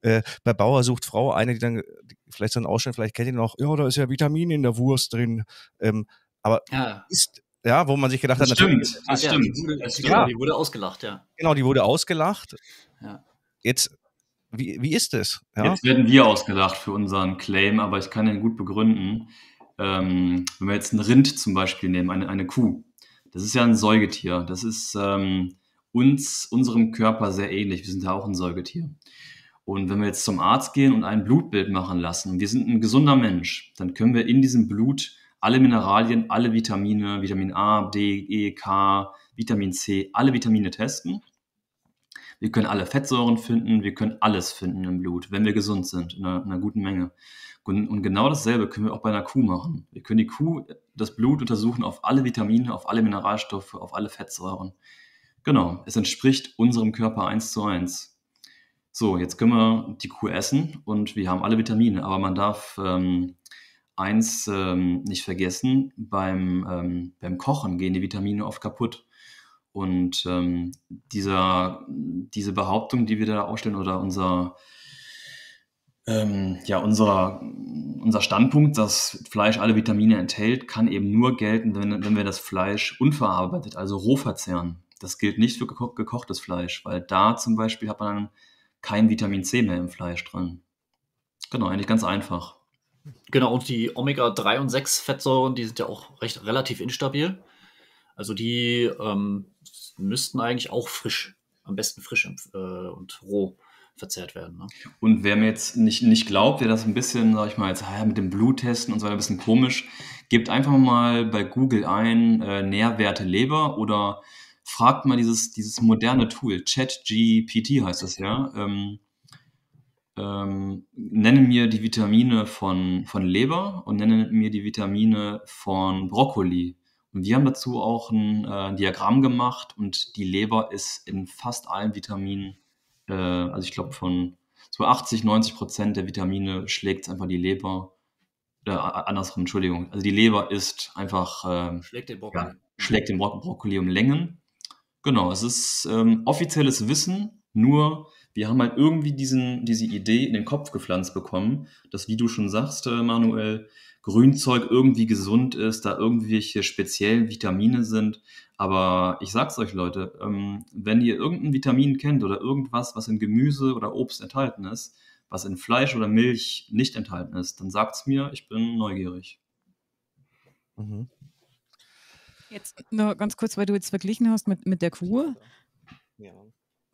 äh, bei Bauer sucht Frau, eine, die dann, vielleicht so einen Ausschnitt, vielleicht kennt ihr noch, ja, da ist ja Vitamin in der Wurst drin. Ähm, aber ja. ist, ja, wo man sich gedacht das hat, stimmt, natürlich. Das ja, stimmt, Die wurde, das stimmt. Die wurde ausgelacht, ja. Genau, die wurde ausgelacht. Ja. Jetzt wie, wie ist das? Ja? Jetzt werden wir ausgelacht für unseren Claim, aber ich kann den gut begründen. Ähm, wenn wir jetzt einen Rind zum Beispiel nehmen, eine, eine Kuh, das ist ja ein Säugetier. Das ist ähm, uns, unserem Körper sehr ähnlich. Wir sind ja auch ein Säugetier. Und wenn wir jetzt zum Arzt gehen und ein Blutbild machen lassen und wir sind ein gesunder Mensch, dann können wir in diesem Blut alle Mineralien, alle Vitamine, Vitamin A, D, E, K, Vitamin C, alle Vitamine testen wir können alle Fettsäuren finden, wir können alles finden im Blut, wenn wir gesund sind, in einer, in einer guten Menge. Und, und genau dasselbe können wir auch bei einer Kuh machen. Wir können die Kuh, das Blut untersuchen auf alle Vitamine, auf alle Mineralstoffe, auf alle Fettsäuren. Genau, es entspricht unserem Körper eins zu eins. So, jetzt können wir die Kuh essen und wir haben alle Vitamine, aber man darf ähm, eins ähm, nicht vergessen, beim, ähm, beim Kochen gehen die Vitamine oft kaputt. Und ähm, dieser, diese Behauptung, die wir da aufstellen, oder unser, ähm, ja, unser, unser Standpunkt, dass Fleisch alle Vitamine enthält, kann eben nur gelten, wenn, wenn wir das Fleisch unverarbeitet, also roh verzehren. Das gilt nicht für geko gekochtes Fleisch, weil da zum Beispiel hat man dann kein Vitamin C mehr im Fleisch drin. Genau, eigentlich ganz einfach. Genau, und die Omega-3 und 6-Fettsäuren, die sind ja auch recht relativ instabil. Also die ähm, müssten eigentlich auch frisch, am besten frisch äh, und roh verzehrt werden. Ne? Und wer mir jetzt nicht, nicht glaubt, der das ein bisschen, sag ich mal, jetzt ah, mit dem Bluttesten und so weiter ein bisschen komisch, gebt einfach mal bei Google ein äh, Nährwerte Leber oder fragt mal dieses, dieses moderne Tool, ChatGPT heißt das ja. Ähm, ähm, nenne mir die Vitamine von, von Leber und nenne mir die Vitamine von Brokkoli und wir haben dazu auch ein äh, Diagramm gemacht und die Leber ist in fast allen Vitaminen, äh, also ich glaube von so 80, 90 Prozent der Vitamine schlägt einfach die Leber, äh, andersrum, Entschuldigung, also die Leber ist einfach... Äh, schlägt den Brokkoli. Ja, schlägt den Bro Brokkoli um Längen. Genau, es ist ähm, offizielles Wissen, nur wir haben halt irgendwie diesen, diese Idee in den Kopf gepflanzt bekommen, dass, wie du schon sagst, äh, Manuel, Grünzeug irgendwie gesund ist, da irgendwelche speziellen Vitamine sind. Aber ich sag's euch, Leute, ähm, wenn ihr irgendein Vitamin kennt oder irgendwas, was in Gemüse oder Obst enthalten ist, was in Fleisch oder Milch nicht enthalten ist, dann sagt's mir, ich bin neugierig. Mhm. Jetzt nur ganz kurz, weil du jetzt verglichen hast mit, mit der Kur. Ja.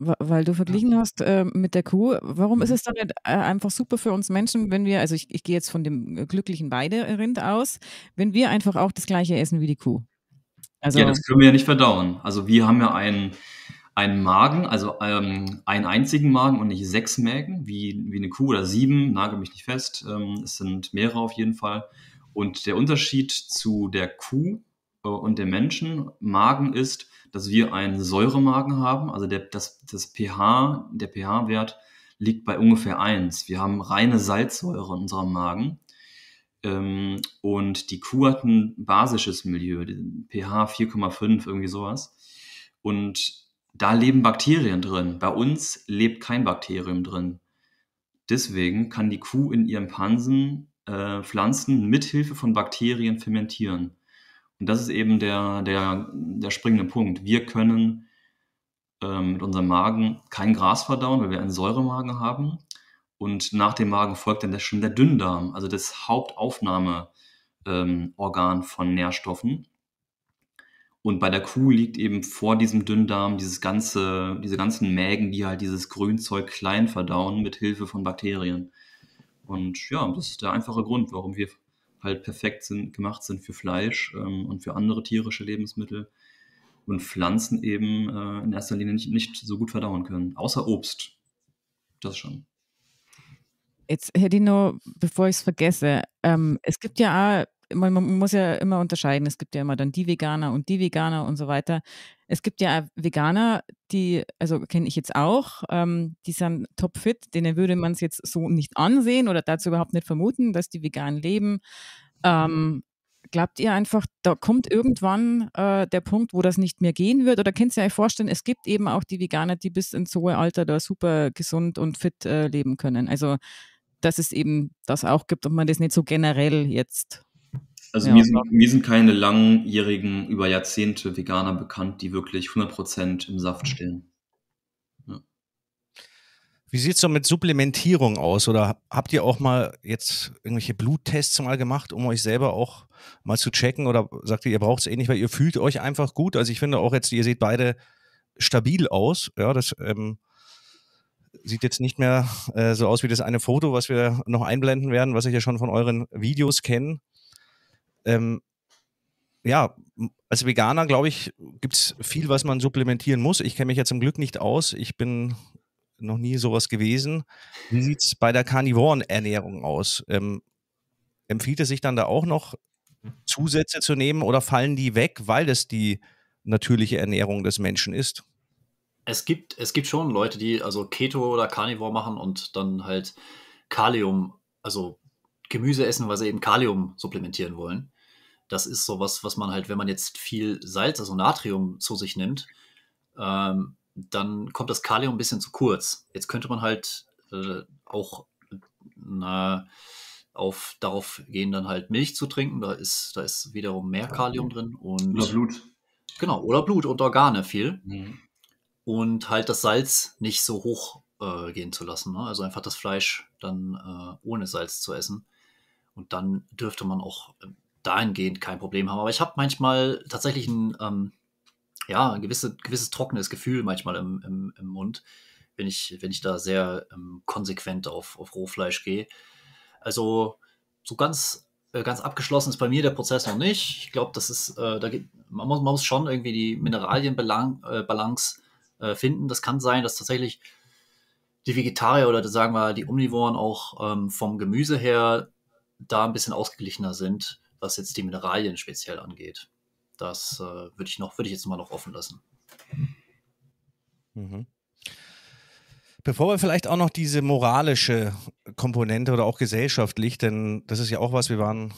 Weil du verglichen hast äh, mit der Kuh, warum ist mhm. es dann nicht äh, einfach super für uns Menschen, wenn wir, also ich, ich gehe jetzt von dem äh, glücklichen Weiderind aus, wenn wir einfach auch das gleiche essen wie die Kuh? Also ja, das können wir ja nicht verdauen. Also wir haben ja einen, einen Magen, also ähm, einen einzigen Magen und nicht sechs Mägen, wie, wie eine Kuh oder sieben, nagel mich nicht fest. Ähm, es sind mehrere auf jeden Fall. Und der Unterschied zu der Kuh äh, und dem Menschen, Magen ist, dass wir einen Säuremagen haben. Also der, das, das pH, der pH-Wert liegt bei ungefähr 1. Wir haben reine Salzsäure in unserem Magen. Ähm, und die Kuh hat ein basisches Milieu, pH 4,5, irgendwie sowas. Und da leben Bakterien drin. Bei uns lebt kein Bakterium drin. Deswegen kann die Kuh in ihrem Pansen äh, Pflanzen mithilfe von Bakterien fermentieren. Und das ist eben der, der, der springende Punkt. Wir können ähm, mit unserem Magen kein Gras verdauen, weil wir einen Säuremagen haben. Und nach dem Magen folgt dann schon der Dünndarm, also das Hauptaufnahmeorgan ähm, von Nährstoffen. Und bei der Kuh liegt eben vor diesem Dünndarm dieses ganze, diese ganzen Mägen, die halt dieses Grünzeug klein verdauen mit Hilfe von Bakterien. Und ja, das ist der einfache Grund, warum wir halt perfekt sind, gemacht sind für Fleisch ähm, und für andere tierische Lebensmittel und Pflanzen eben äh, in erster Linie nicht, nicht so gut verdauen können, außer Obst. Das schon. Jetzt Herr Dino, bevor ich es vergesse, ähm, es gibt ja auch, man, man, muss ja immer unterscheiden, es gibt ja immer dann die Veganer und die Veganer und so weiter. Es gibt ja Veganer, die, also kenne ich jetzt auch, ähm, die sind topfit, denen würde man es jetzt so nicht ansehen oder dazu überhaupt nicht vermuten, dass die vegan leben. Ähm, glaubt ihr einfach, da kommt irgendwann äh, der Punkt, wo das nicht mehr gehen wird? Oder könnt ihr euch vorstellen, es gibt eben auch die Veganer, die bis ins hohe Alter da super gesund und fit äh, leben können? Also, dass es eben das auch gibt und man das nicht so generell jetzt also ja, mir, sind, mir sind keine langjährigen, über Jahrzehnte Veganer bekannt, die wirklich 100% im Saft mhm. stehen. Ja. Wie sieht es so mit Supplementierung aus? Oder habt ihr auch mal jetzt irgendwelche Bluttests mal gemacht, um euch selber auch mal zu checken? Oder sagt ihr, ihr braucht es eh nicht, weil ihr fühlt euch einfach gut? Also ich finde auch jetzt, ihr seht beide stabil aus. Ja, das ähm, sieht jetzt nicht mehr äh, so aus wie das eine Foto, was wir noch einblenden werden, was ich ja schon von euren Videos kenne ähm, ja, als Veganer, glaube ich, gibt es viel, was man supplementieren muss. Ich kenne mich ja zum Glück nicht aus. Ich bin noch nie sowas gewesen. Wie sieht es bei der Karnivorenernährung aus? Ähm, empfiehlt es sich dann da auch noch Zusätze zu nehmen oder fallen die weg, weil das die natürliche Ernährung des Menschen ist? Es gibt, es gibt schon Leute, die also Keto oder Carnivore machen und dann halt Kalium, also Gemüse essen, weil sie eben Kalium supplementieren wollen. Das ist sowas, was man halt, wenn man jetzt viel Salz, also Natrium zu sich nimmt, ähm, dann kommt das Kalium ein bisschen zu kurz. Jetzt könnte man halt äh, auch na, auf, darauf gehen, dann halt Milch zu trinken. Da ist, da ist wiederum mehr Kalium drin. Und, oder Blut. Genau, oder Blut und Organe viel. Mhm. Und halt das Salz nicht so hoch äh, gehen zu lassen. Ne? Also einfach das Fleisch dann äh, ohne Salz zu essen. Und dann dürfte man auch ähm, dahingehend kein Problem haben. Aber ich habe manchmal tatsächlich ein, ähm, ja, ein gewisse, gewisses trockenes Gefühl manchmal im, im, im Mund, wenn ich, wenn ich da sehr ähm, konsequent auf, auf Rohfleisch gehe. Also so ganz, äh, ganz abgeschlossen ist bei mir der Prozess noch nicht. Ich glaube, das ist, äh, da geht, man, muss, man muss schon irgendwie die Mineralienbalance äh, äh, finden. Das kann sein, dass tatsächlich die Vegetarier oder sagen wir die Omnivoren auch ähm, vom Gemüse her da ein bisschen ausgeglichener sind, was jetzt die Mineralien speziell angeht. Das äh, würde ich noch, würde ich jetzt mal noch offen lassen. Mhm. Bevor wir vielleicht auch noch diese moralische Komponente oder auch gesellschaftlich, denn das ist ja auch was, wir waren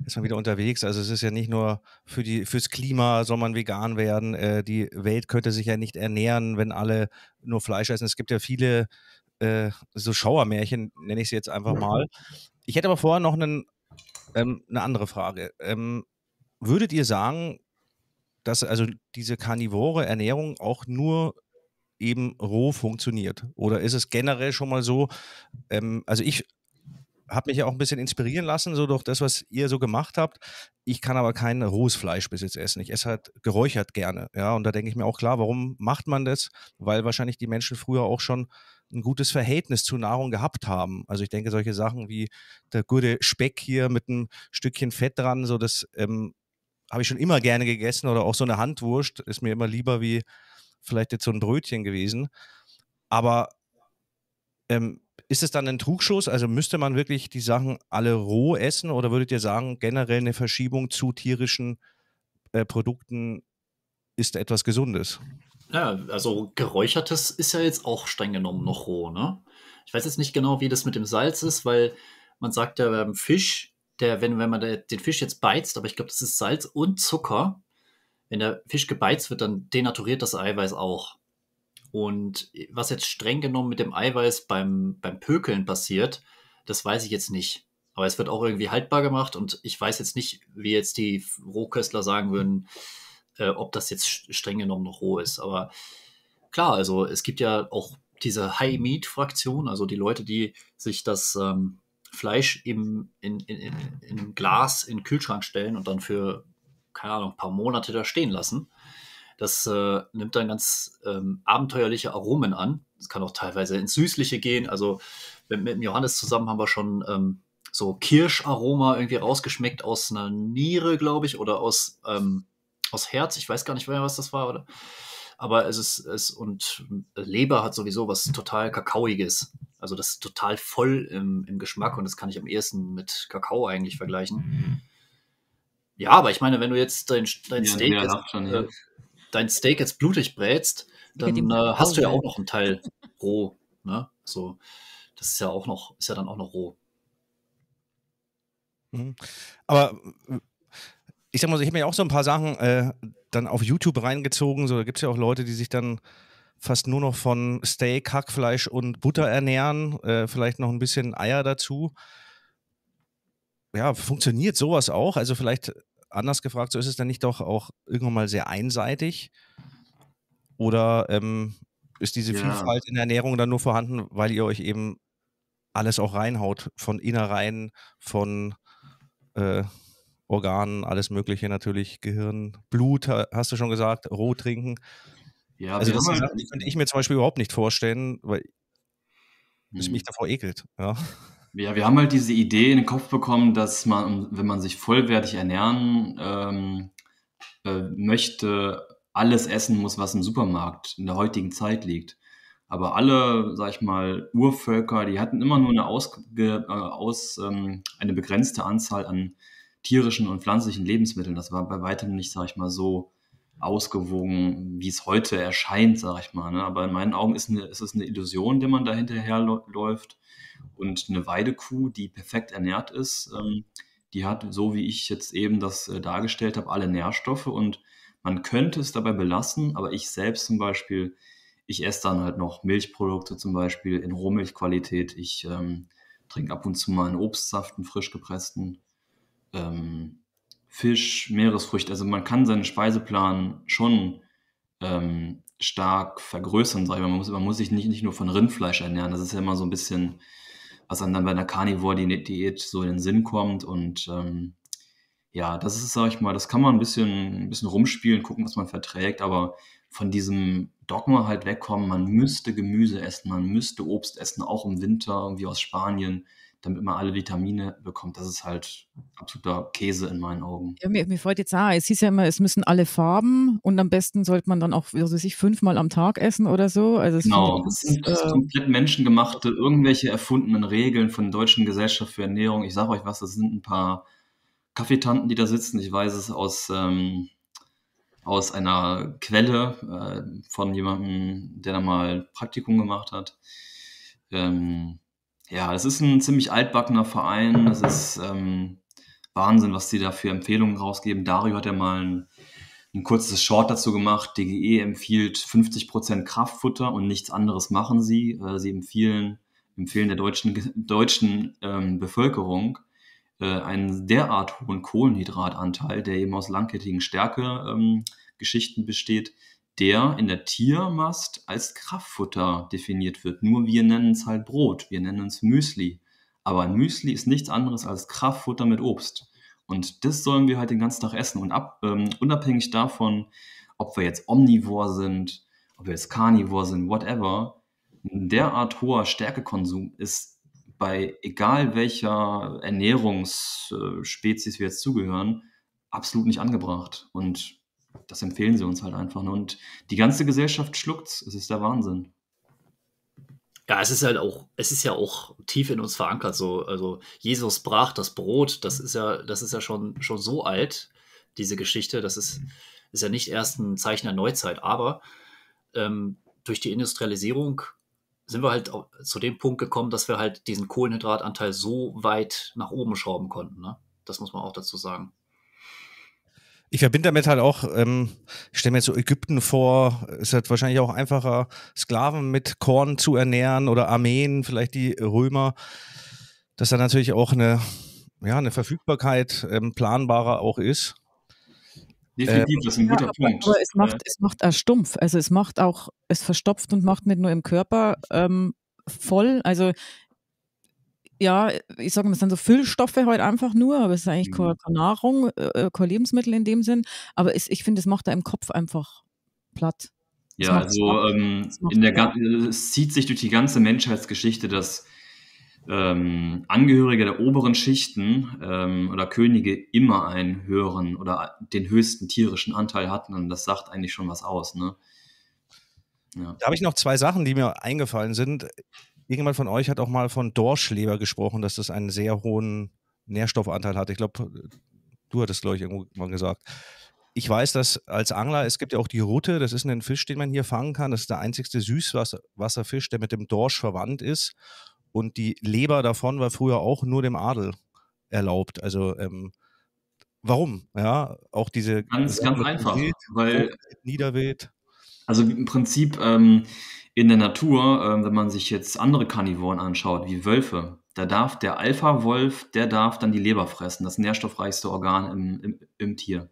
jetzt mal wieder unterwegs. Also es ist ja nicht nur für die, fürs Klima soll man vegan werden. Äh, die Welt könnte sich ja nicht ernähren, wenn alle nur Fleisch essen. Es gibt ja viele äh, so Schauermärchen, nenne ich sie jetzt einfach mal, ich hätte aber vorher noch einen, ähm, eine andere Frage. Ähm, würdet ihr sagen, dass also diese karnivore Ernährung auch nur eben roh funktioniert? Oder ist es generell schon mal so, ähm, also ich habe mich ja auch ein bisschen inspirieren lassen, so durch das, was ihr so gemacht habt. Ich kann aber kein rohes Fleisch bis jetzt essen. Ich esse halt geräuchert gerne. Ja, und da denke ich mir auch klar, warum macht man das? Weil wahrscheinlich die Menschen früher auch schon ein gutes Verhältnis zu Nahrung gehabt haben. Also ich denke, solche Sachen wie der gute Speck hier mit einem Stückchen Fett dran, so das ähm, habe ich schon immer gerne gegessen oder auch so eine Handwurst ist mir immer lieber wie vielleicht jetzt so ein Brötchen gewesen. Aber ähm, ist es dann ein Trugschuss? Also müsste man wirklich die Sachen alle roh essen oder würdet ihr sagen, generell eine Verschiebung zu tierischen äh, Produkten ist etwas Gesundes? Ja, also geräuchertes ist ja jetzt auch streng genommen noch roh, ne? Ich weiß jetzt nicht genau, wie das mit dem Salz ist, weil man sagt ja beim Fisch, der, wenn, wenn man den Fisch jetzt beizt, aber ich glaube, das ist Salz und Zucker. Wenn der Fisch gebeizt wird, dann denaturiert das Eiweiß auch. Und was jetzt streng genommen mit dem Eiweiß beim, beim Pökeln passiert, das weiß ich jetzt nicht. Aber es wird auch irgendwie haltbar gemacht und ich weiß jetzt nicht, wie jetzt die Rohköstler sagen würden, äh, ob das jetzt streng genommen noch roh ist. Aber klar, also es gibt ja auch diese High-Meat-Fraktion, also die Leute, die sich das ähm, Fleisch im, in, in, in, in Glas in den Kühlschrank stellen und dann für, keine Ahnung, ein paar Monate da stehen lassen. Das äh, nimmt dann ganz ähm, abenteuerliche Aromen an. Es kann auch teilweise ins Süßliche gehen. Also mit, mit Johannes zusammen haben wir schon ähm, so Kirscharoma irgendwie rausgeschmeckt aus einer Niere, glaube ich, oder aus ähm, aus Herz, ich weiß gar nicht mehr, was das war, oder? Aber es ist, es und Leber hat sowieso was total Kakaoiges. Also das ist total voll im, im Geschmack und das kann ich am ehesten mit Kakao eigentlich vergleichen. Mhm. Ja, aber ich meine, wenn du jetzt dein, dein, ja, Steak, jetzt, schon, ja. Äh, dein Steak jetzt blutig brätst, dann äh, hast du ja auch noch einen Teil roh. Ne? So, das ist ja auch noch, ist ja dann auch noch roh. Mhm. Aber äh, ich sag mal so, ich habe mir auch so ein paar Sachen äh, dann auf YouTube reingezogen. So, da gibt es ja auch Leute, die sich dann fast nur noch von Steak, Hackfleisch und Butter ernähren. Äh, vielleicht noch ein bisschen Eier dazu. Ja, funktioniert sowas auch? Also vielleicht anders gefragt, so ist es dann nicht doch auch irgendwann mal sehr einseitig? Oder ähm, ist diese ja. Vielfalt in der Ernährung dann nur vorhanden, weil ihr euch eben alles auch reinhaut, von Innereien, von äh, Organen, alles Mögliche natürlich, Gehirn, Blut, hast du schon gesagt, roh trinken. Ja, also das sind halt könnte ich mir zum Beispiel überhaupt nicht vorstellen, weil hm. es mich davor ekelt. Ja. ja. wir haben halt diese Idee in den Kopf bekommen, dass man, wenn man sich vollwertig ernähren ähm, äh, möchte, alles essen muss, was im Supermarkt in der heutigen Zeit liegt. Aber alle, sag ich mal, Urvölker, die hatten immer nur eine, ausge, äh, aus, ähm, eine begrenzte Anzahl an tierischen und pflanzlichen Lebensmitteln. Das war bei weitem nicht, sage ich mal, so ausgewogen, wie es heute erscheint, sage ich mal. Ne? Aber in meinen Augen ist, eine, ist es eine Illusion, der man da hinterherläuft. Und eine Weidekuh, die perfekt ernährt ist, ähm, die hat, so wie ich jetzt eben das äh, dargestellt habe, alle Nährstoffe und man könnte es dabei belassen, aber ich selbst zum Beispiel, ich esse dann halt noch Milchprodukte zum Beispiel in Rohmilchqualität. Ich ähm, trinke ab und zu mal einen Obstsaft, einen frisch gepressten ähm, Fisch, Meeresfrüchte. Also man kann seinen Speiseplan schon ähm, stark vergrößern, sage ich mal. Man muss, man muss sich nicht, nicht nur von Rindfleisch ernähren. Das ist ja immer so ein bisschen, was einem dann bei einer Carnivore-Diät so in den Sinn kommt. Und ähm, ja, das ist, sage ich mal, das kann man ein bisschen, ein bisschen rumspielen, gucken, was man verträgt, aber von diesem Dogma halt wegkommen, man müsste Gemüse essen, man müsste Obst essen, auch im Winter, irgendwie aus Spanien damit man alle Vitamine bekommt. Das ist halt absoluter Käse in meinen Augen. Ja, mir, mir fällt jetzt auch, es hieß ja immer, es müssen alle Farben und am besten sollte man dann auch, wie weiß ich, fünfmal am Tag essen oder so. Also genau, das sind äh, komplett menschengemachte, irgendwelche erfundenen Regeln von der Deutschen Gesellschaft für Ernährung. Ich sage euch was, das sind ein paar Kaffeetanten, die da sitzen. Ich weiß es aus... Ähm, aus einer Quelle äh, von jemandem, der da mal Praktikum gemacht hat. Ähm, ja, es ist ein ziemlich altbackener Verein. Es ist ähm, Wahnsinn, was sie da für Empfehlungen rausgeben. Dario hat ja mal ein, ein kurzes Short dazu gemacht. DGE empfiehlt 50% Kraftfutter und nichts anderes machen sie. Äh, sie empfehlen, empfehlen der deutschen, deutschen ähm, Bevölkerung äh, einen derart hohen Kohlenhydratanteil, der eben aus langkettigen Stärke ähm, Geschichten besteht, der in der Tiermast als Kraftfutter definiert wird. Nur wir nennen es halt Brot, wir nennen es Müsli. Aber ein Müsli ist nichts anderes als Kraftfutter mit Obst. Und das sollen wir halt den ganzen Tag essen. Und ab, ähm, unabhängig davon, ob wir jetzt omnivor sind, ob wir jetzt carnivor sind, whatever, derart hoher Stärkekonsum ist bei egal welcher Ernährungsspezies wir äh, jetzt zugehören, absolut nicht angebracht. Und das empfehlen sie uns halt einfach. Ne? Und die ganze Gesellschaft schluckt Es ist der Wahnsinn. Ja, es ist halt auch, es ist ja auch tief in uns verankert. So, also Jesus brach das Brot. Das ist ja, das ist ja schon schon so alt diese Geschichte. Das ist ist ja nicht erst ein Zeichen der Neuzeit, aber ähm, durch die Industrialisierung sind wir halt zu dem Punkt gekommen, dass wir halt diesen Kohlenhydratanteil so weit nach oben schrauben konnten. Ne? Das muss man auch dazu sagen ich verbinde damit halt auch, ähm, ich stelle mir jetzt so Ägypten vor, ist halt wahrscheinlich auch einfacher, Sklaven mit Korn zu ernähren oder Armeen, vielleicht die Römer, dass da natürlich auch eine, ja, eine Verfügbarkeit ähm, planbarer auch ist. Definitiv, ähm, das ist ein guter ja, Punkt. Aber es macht, es macht auch stumpf. Also es macht auch, es verstopft und macht nicht nur im Körper ähm, voll. Also ja, ich sage mal, es sind so Füllstoffe halt einfach nur, aber es ist eigentlich mhm. keine, keine Nahrung, äh, äh, kein Lebensmittel in dem Sinn. Aber es, ich finde, es macht da im Kopf einfach platt. Das ja, also ähm, in der, äh, es zieht sich durch die ganze Menschheitsgeschichte, dass ähm, Angehörige der oberen Schichten ähm, oder Könige immer einen höheren oder den höchsten tierischen Anteil hatten und das sagt eigentlich schon was aus. Ne? Ja. Da habe ich noch zwei Sachen, die mir eingefallen sind. Irgendjemand von euch hat auch mal von Dorschleber gesprochen, dass das einen sehr hohen Nährstoffanteil hat. Ich glaube, du hattest, glaube ich, irgendwo mal gesagt. Ich weiß, dass als Angler, es gibt ja auch die Rute, das ist ein Fisch, den man hier fangen kann. Das ist der einzigste Süßwasserfisch, der mit dem Dorsch verwandt ist. Und die Leber davon war früher auch nur dem Adel erlaubt. Also ähm, warum? Ja, auch diese ganz, ganz einfach, Wild, weil Niederwild. Also im Prinzip ähm, in der Natur, ähm, wenn man sich jetzt andere Karnivoren anschaut, wie Wölfe, da darf der Alpha-Wolf, der darf dann die Leber fressen, das nährstoffreichste Organ im, im, im, Tier,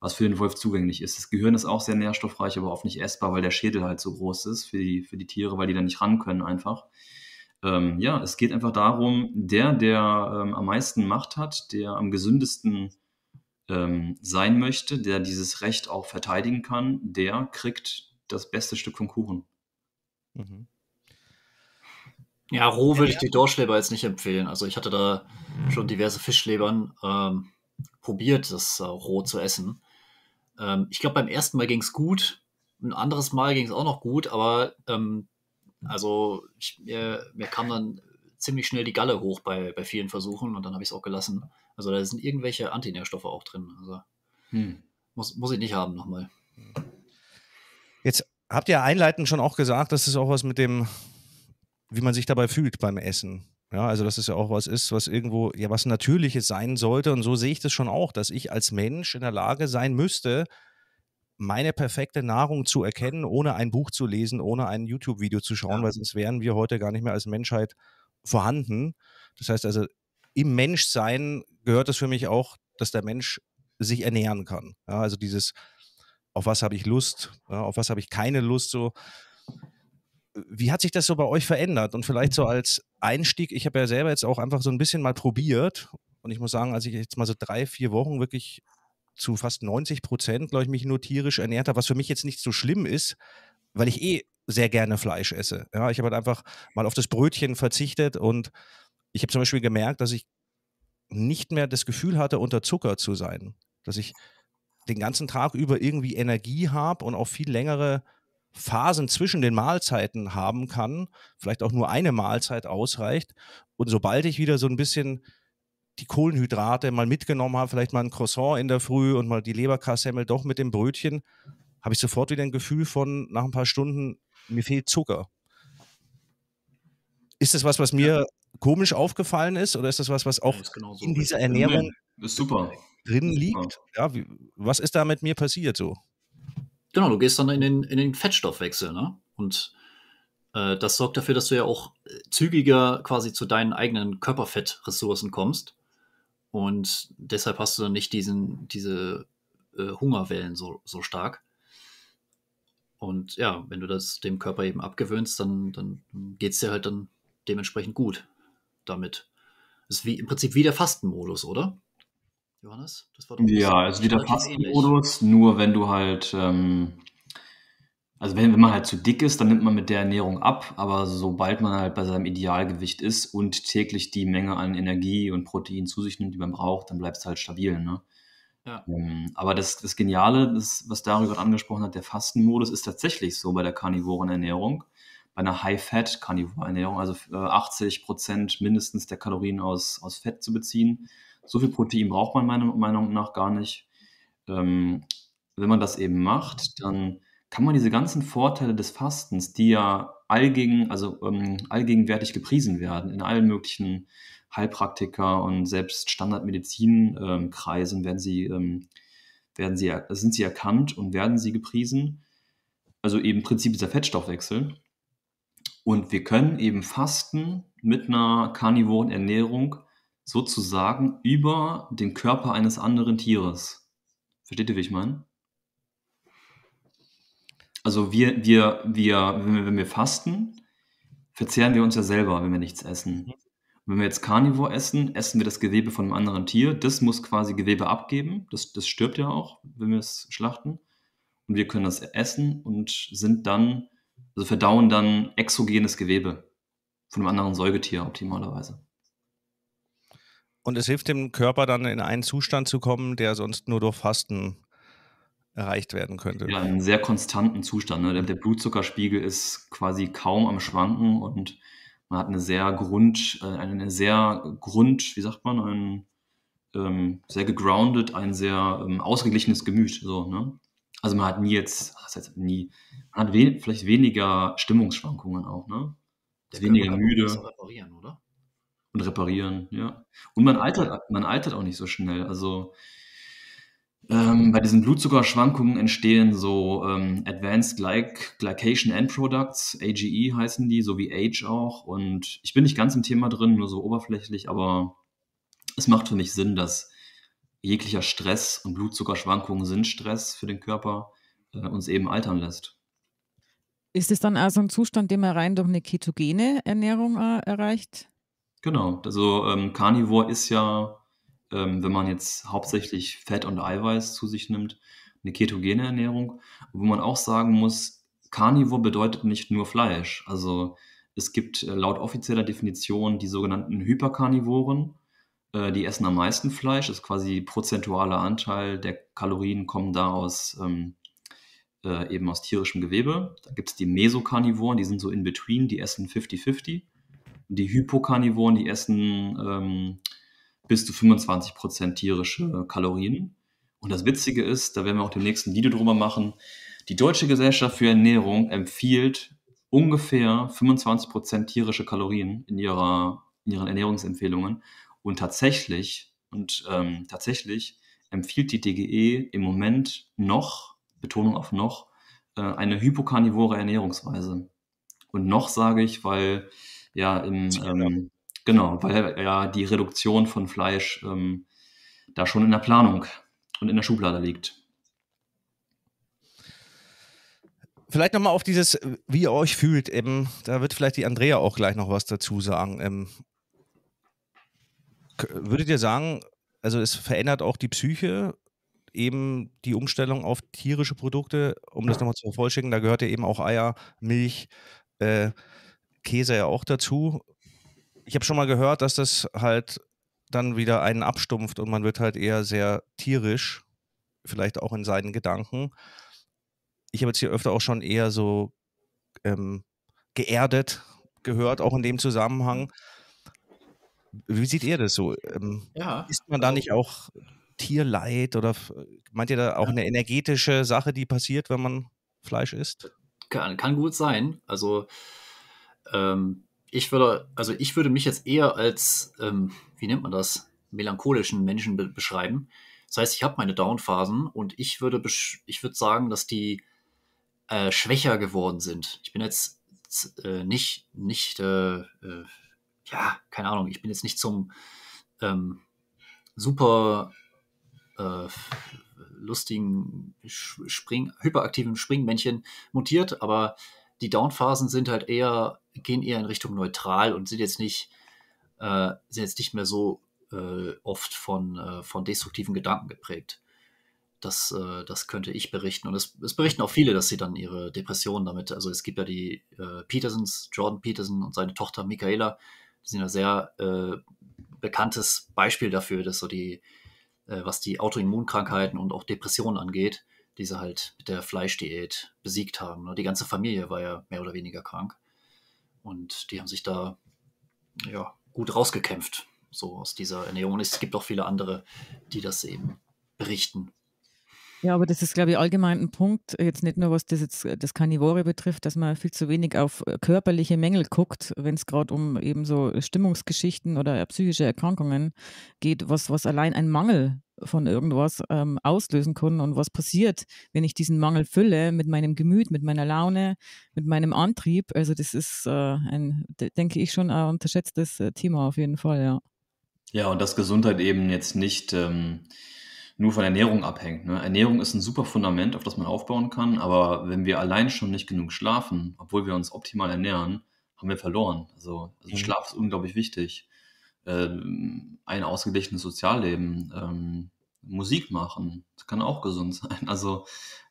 was für den Wolf zugänglich ist. Das Gehirn ist auch sehr nährstoffreich, aber oft nicht essbar, weil der Schädel halt so groß ist für die, für die Tiere, weil die da nicht ran können einfach. Ähm, ja, es geht einfach darum, der, der ähm, am meisten Macht hat, der am gesündesten ähm, sein möchte, der dieses Recht auch verteidigen kann, der kriegt das beste Stück vom Kuchen. Mhm. Ja, roh würde ich die Dorschleber jetzt nicht empfehlen. Also ich hatte da mhm. schon diverse Fischlebern ähm, probiert, das äh, roh zu essen. Ähm, ich glaube, beim ersten Mal ging es gut, ein anderes Mal ging es auch noch gut, aber ähm, also ich, mir, mir, kam dann ziemlich schnell die Galle hoch bei, bei vielen Versuchen und dann habe ich es auch gelassen. Also da sind irgendwelche Antinährstoffe auch drin. Also hm. muss, muss ich nicht haben nochmal. Jetzt habt ihr einleitend schon auch gesagt, dass es auch was mit dem, wie man sich dabei fühlt beim Essen. Ja, also dass es ja auch was ist, was irgendwo, ja, was Natürliches sein sollte. Und so sehe ich das schon auch, dass ich als Mensch in der Lage sein müsste, meine perfekte Nahrung zu erkennen, ohne ein Buch zu lesen, ohne ein YouTube-Video zu schauen, ja. weil sonst wären wir heute gar nicht mehr als Menschheit vorhanden. Das heißt also, im Menschsein gehört es für mich auch, dass der Mensch sich ernähren kann. Ja, also dieses auf was habe ich Lust, ja, auf was habe ich keine Lust. So. Wie hat sich das so bei euch verändert? Und vielleicht so als Einstieg, ich habe ja selber jetzt auch einfach so ein bisschen mal probiert. Und ich muss sagen, als ich jetzt mal so drei, vier Wochen wirklich zu fast 90 Prozent, glaube ich, mich nur tierisch ernährt habe, was für mich jetzt nicht so schlimm ist, weil ich eh sehr gerne Fleisch esse. Ja, ich habe halt einfach mal auf das Brötchen verzichtet und ich habe zum Beispiel gemerkt, dass ich nicht mehr das Gefühl hatte, unter Zucker zu sein. Dass ich den ganzen Tag über irgendwie Energie habe und auch viel längere Phasen zwischen den Mahlzeiten haben kann, vielleicht auch nur eine Mahlzeit ausreicht. Und sobald ich wieder so ein bisschen die Kohlenhydrate mal mitgenommen habe, vielleicht mal ein Croissant in der Früh und mal die Leberkassemmel doch mit dem Brötchen, habe ich sofort wieder ein Gefühl von, nach ein paar Stunden, mir fehlt Zucker. Ist das was, was mir komisch aufgefallen ist oder ist das was, was auch ja, genau so in dieser Ernährung. Das ist super drin liegt. Ja, wie, was ist da mit mir passiert so? Genau, du gehst dann in den, in den Fettstoffwechsel, ne? Und äh, das sorgt dafür, dass du ja auch äh, zügiger quasi zu deinen eigenen Körperfettressourcen kommst. Und deshalb hast du dann nicht diesen, diese äh, Hungerwellen so, so stark. Und ja, wenn du das dem Körper eben abgewöhnst, dann, dann geht es dir halt dann dementsprechend gut damit. Ist wie im Prinzip wie der Fastenmodus, oder? Johannes? Das war doch ja, also wieder Fastenmodus, nur wenn du halt, ähm, also wenn, wenn man halt zu dick ist, dann nimmt man mit der Ernährung ab, aber sobald man halt bei seinem Idealgewicht ist und täglich die Menge an Energie und Protein zu sich nimmt, die man braucht, dann bleibst du halt stabil, ne? Ja. Ähm, aber das, das Geniale, das, was Dario gerade angesprochen hat, der Fastenmodus ist tatsächlich so bei der Karnivorenernährung. bei einer High-Fat karnivorenernährung also 80 äh, Prozent mindestens der Kalorien aus, aus Fett zu beziehen. So viel Protein braucht man meiner Meinung nach gar nicht. Ähm, wenn man das eben macht, dann kann man diese ganzen Vorteile des Fastens, die ja allgegen, also, ähm, allgegenwärtig gepriesen werden, in allen möglichen Heilpraktiker und selbst Standardmedizinkreisen ähm, werden sie, ähm, werden sie, sind sie erkannt und werden sie gepriesen. Also eben im Prinzip dieser Fettstoffwechsel. Und wir können eben Fasten mit einer karnivoren Ernährung sozusagen über den Körper eines anderen Tieres. Versteht ihr, wie ich meine? Also wir, wir, wir, wenn wir, wenn wir fasten, verzehren wir uns ja selber, wenn wir nichts essen. Mhm. Und wenn wir jetzt Carnivore essen, essen wir das Gewebe von einem anderen Tier. Das muss quasi Gewebe abgeben. Das, das stirbt ja auch, wenn wir es schlachten. Und wir können das essen und sind dann, also verdauen dann exogenes Gewebe von einem anderen Säugetier optimalerweise. Und es hilft dem Körper dann in einen Zustand zu kommen, der sonst nur durch Fasten erreicht werden könnte. Ja, einen sehr konstanten Zustand. Ne? Der Blutzuckerspiegel ist quasi kaum am Schwanken und man hat eine sehr Grund, äh, eine sehr Grund, wie sagt man, ein ähm, sehr gegroundet, ein sehr ähm, ausgeglichenes Gemüt. So, ne? Also man hat nie jetzt, das heißt nie, man hat we vielleicht weniger Stimmungsschwankungen auch, ne? weniger müde. Reparieren, oder? und reparieren, ja. Und man altert, man altert auch nicht so schnell. Also ähm, bei diesen Blutzuckerschwankungen entstehen so ähm, Advanced Glyc Glycation End Products, AGE heißen die, so wie Age auch. Und ich bin nicht ganz im Thema drin, nur so oberflächlich, aber es macht für mich Sinn, dass jeglicher Stress und Blutzuckerschwankungen sind Stress für den Körper, äh, uns eben altern lässt. Ist es dann also ein Zustand, den man rein durch eine ketogene Ernährung äh, erreicht? Genau, also ähm, Carnivore ist ja, ähm, wenn man jetzt hauptsächlich Fett und Eiweiß zu sich nimmt, eine ketogene Ernährung, wo man auch sagen muss, Carnivore bedeutet nicht nur Fleisch. Also es gibt äh, laut offizieller Definition die sogenannten Hyperkarnivoren, äh, die essen am meisten Fleisch, das ist quasi prozentualer Anteil der Kalorien kommen da aus ähm, äh, eben aus tierischem Gewebe. Dann gibt es die Mesokarnivoren, die sind so in between, die essen 50-50 die Hypokarnivoren, die essen ähm, bis zu 25 tierische Kalorien. Und das Witzige ist, da werden wir auch demnächst ein Video drüber machen, die Deutsche Gesellschaft für Ernährung empfiehlt ungefähr 25 tierische Kalorien in, ihrer, in ihren Ernährungsempfehlungen. Und tatsächlich, und ähm, tatsächlich empfiehlt die DGE im Moment noch, Betonung auf noch, äh, eine hypokarnivore Ernährungsweise. Und noch sage ich, weil ja, im, ähm, genau, weil ja die Reduktion von Fleisch ähm, da schon in der Planung und in der Schublade liegt. Vielleicht nochmal auf dieses, wie ihr euch fühlt, eben, da wird vielleicht die Andrea auch gleich noch was dazu sagen. Ähm, würdet ihr sagen, also es verändert auch die Psyche, eben die Umstellung auf tierische Produkte, um das nochmal zu vollschicken, da gehört ja eben auch Eier, Milch, äh, Käse ja auch dazu. Ich habe schon mal gehört, dass das halt dann wieder einen abstumpft und man wird halt eher sehr tierisch, vielleicht auch in seinen Gedanken. Ich habe jetzt hier öfter auch schon eher so ähm, geerdet gehört, auch in dem Zusammenhang. Wie seht ihr das so? Ähm, ja, ist man da also, nicht auch Tierleid oder meint ihr da auch ja. eine energetische Sache, die passiert, wenn man Fleisch isst? Kann, kann gut sein. Also ähm, ich würde, also ich würde mich jetzt eher als, ähm, wie nennt man das, melancholischen Menschen be beschreiben. Das heißt, ich habe meine Downphasen und ich würde, ich würde sagen, dass die äh, schwächer geworden sind. Ich bin jetzt äh, nicht, nicht, äh, äh, ja, keine Ahnung, ich bin jetzt nicht zum ähm, super äh, lustigen, Spring, hyperaktiven Springmännchen mutiert, aber die Downphasen sind halt eher gehen eher in Richtung neutral und sind jetzt nicht, äh, sind jetzt nicht mehr so äh, oft von, äh, von destruktiven Gedanken geprägt. Das, äh, das könnte ich berichten. Und es, es, berichten auch viele, dass sie dann ihre Depressionen damit, also es gibt ja die äh, Petersons, Jordan Peterson und seine Tochter Michaela, die sind ja sehr äh, bekanntes Beispiel dafür, dass so die, was die Autoimmunkrankheiten und auch Depressionen angeht, diese halt mit der Fleischdiät besiegt haben. Ne, die ganze Familie war ja mehr oder weniger krank. Und die haben sich da ja, gut rausgekämpft, so aus dieser Ernährung. es gibt auch viele andere, die das eben berichten. Ja, aber das ist, glaube ich, allgemein ein Punkt, jetzt nicht nur was das jetzt äh, das Karnivore betrifft, dass man viel zu wenig auf äh, körperliche Mängel guckt, wenn es gerade um eben so Stimmungsgeschichten oder äh, psychische Erkrankungen geht, was, was allein ein Mangel von irgendwas ähm, auslösen können und was passiert, wenn ich diesen Mangel fülle mit meinem Gemüt, mit meiner Laune, mit meinem Antrieb. Also das ist äh, ein, denke ich, schon ein unterschätztes äh, Thema auf jeden Fall, ja. Ja, und dass Gesundheit eben jetzt nicht ähm, nur von Ernährung abhängt. Ne? Ernährung ist ein super Fundament, auf das man aufbauen kann, aber wenn wir allein schon nicht genug schlafen, obwohl wir uns optimal ernähren, haben wir verloren. Also, also mhm. Schlaf ist unglaublich wichtig. Ähm, ein ausgeglichenes Sozialleben, ähm, Musik machen, das kann auch gesund sein. Also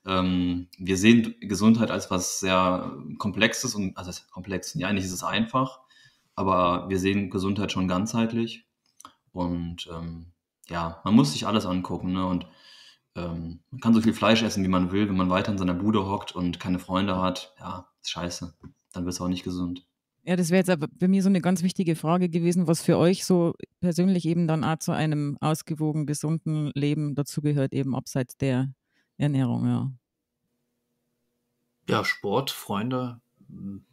ähm, wir sehen Gesundheit als was sehr Komplexes und also komplex, ja, eigentlich ist es einfach, aber wir sehen Gesundheit schon ganzheitlich und ähm, ja, man muss sich alles angucken ne? und ähm, man kann so viel Fleisch essen, wie man will, wenn man weiter in seiner Bude hockt und keine Freunde hat, ja, ist scheiße, dann wird es auch nicht gesund. Ja, das wäre jetzt aber bei mir so eine ganz wichtige Frage gewesen, was für euch so persönlich eben dann auch zu einem ausgewogen gesunden Leben dazugehört, eben abseits der Ernährung, ja. Ja, Sport, Freunde, hm,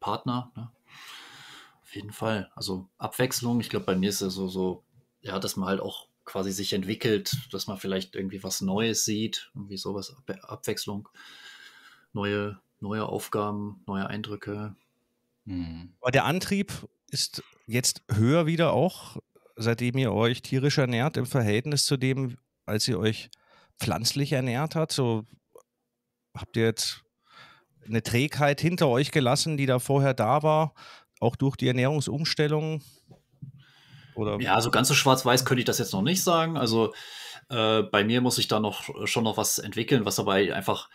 Partner, ne? Auf jeden Fall. Also Abwechslung, ich glaube, bei mir ist es so, so, ja, dass man halt auch quasi sich entwickelt, dass man vielleicht irgendwie was Neues sieht, irgendwie sowas, Abwechslung, neue, neue Aufgaben, neue Eindrücke, hm. Aber der Antrieb ist jetzt höher wieder auch, seitdem ihr euch tierisch ernährt, im Verhältnis zu dem, als ihr euch pflanzlich ernährt habt. So habt ihr jetzt eine Trägheit hinter euch gelassen, die da vorher da war, auch durch die Ernährungsumstellung? Oder? Ja, so ganz so schwarz-weiß könnte ich das jetzt noch nicht sagen. Also äh, bei mir muss ich da noch äh, schon noch was entwickeln, was dabei einfach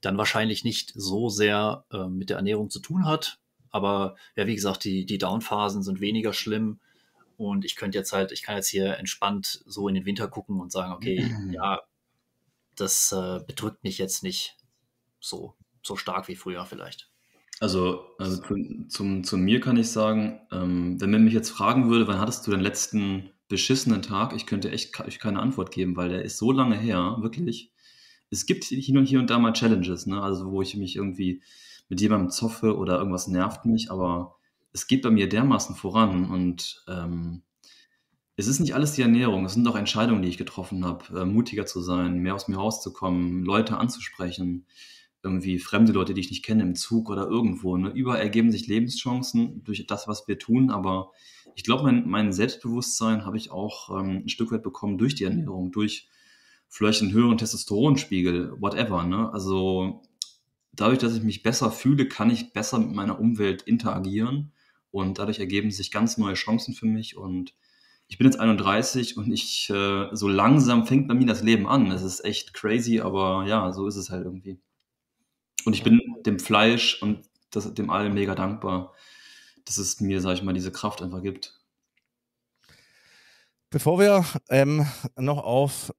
dann wahrscheinlich nicht so sehr äh, mit der Ernährung zu tun hat. Aber ja, wie gesagt, die, die Downphasen sind weniger schlimm. Und ich könnte jetzt halt, ich kann jetzt hier entspannt so in den Winter gucken und sagen, okay, mhm. ja, das äh, bedrückt mich jetzt nicht so, so stark wie früher vielleicht. Also, also zu, zum, zu mir kann ich sagen, ähm, wenn man mich jetzt fragen würde, wann hattest du den letzten beschissenen Tag, ich könnte echt ich keine Antwort geben, weil der ist so lange her, wirklich. Es gibt hin und hier und da mal Challenges, ne? also wo ich mich irgendwie mit jemandem zoffe oder irgendwas nervt mich, aber es geht bei mir dermaßen voran und ähm, es ist nicht alles die Ernährung, es sind auch Entscheidungen, die ich getroffen habe, äh, mutiger zu sein, mehr aus mir rauszukommen, Leute anzusprechen, irgendwie fremde Leute, die ich nicht kenne, im Zug oder irgendwo. Ne? Überall ergeben sich Lebenschancen durch das, was wir tun, aber ich glaube, mein, mein, Selbstbewusstsein habe ich auch ähm, ein Stück weit bekommen durch die Ernährung, durch vielleicht einen höheren Testosteronspiegel, whatever. Ne? Also dadurch, dass ich mich besser fühle, kann ich besser mit meiner Umwelt interagieren und dadurch ergeben sich ganz neue Chancen für mich und ich bin jetzt 31 und ich äh, so langsam fängt bei mir das Leben an. Es ist echt crazy, aber ja, so ist es halt irgendwie. Und ich bin dem Fleisch und das, dem All mega dankbar, dass es mir, sag ich mal, diese Kraft einfach gibt. Bevor wir ähm, noch auf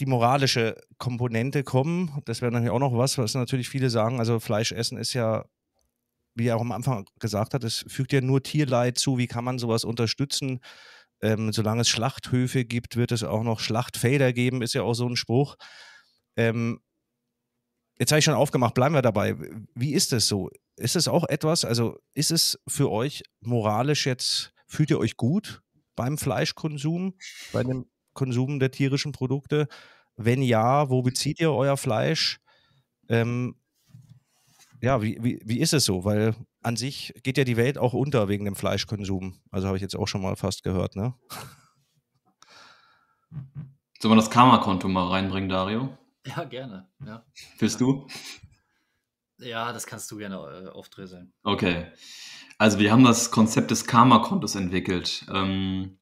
die moralische Komponente kommen. Das wäre natürlich auch noch was, was natürlich viele sagen. Also Fleisch essen ist ja, wie er auch am Anfang gesagt hat, es fügt ja nur Tierleid zu. Wie kann man sowas unterstützen? Ähm, solange es Schlachthöfe gibt, wird es auch noch Schlachtfelder geben, ist ja auch so ein Spruch. Ähm, jetzt habe ich schon aufgemacht, bleiben wir dabei. Wie ist es so? Ist es auch etwas, also ist es für euch moralisch jetzt, fühlt ihr euch gut beim Fleischkonsum, bei dem Konsum der tierischen Produkte? Wenn ja, wo mhm. bezieht ihr euer Fleisch? Ähm, ja, wie, wie, wie ist es so? Weil an sich geht ja die Welt auch unter wegen dem Fleischkonsum. Also habe ich jetzt auch schon mal fast gehört, ne? Sollen wir das Karma-Konto mal reinbringen, Dario? Ja, gerne. Ja. Willst ja. du? Ja, das kannst du gerne äh, aufdröseln. Okay. Also wir haben das Konzept des Karma-Kontos entwickelt. Ähm,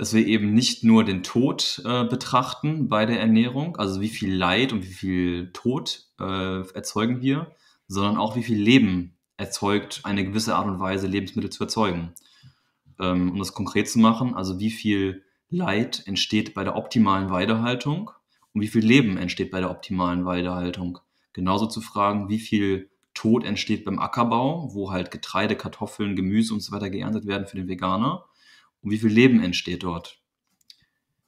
dass wir eben nicht nur den Tod äh, betrachten bei der Ernährung, also wie viel Leid und wie viel Tod äh, erzeugen wir, sondern auch wie viel Leben erzeugt eine gewisse Art und Weise, Lebensmittel zu erzeugen. Ähm, um das konkret zu machen, also wie viel Leid entsteht bei der optimalen Weidehaltung und wie viel Leben entsteht bei der optimalen Weidehaltung. Genauso zu fragen, wie viel Tod entsteht beim Ackerbau, wo halt Getreide, Kartoffeln, Gemüse und so weiter geerntet werden für den Veganer und wie viel Leben entsteht dort?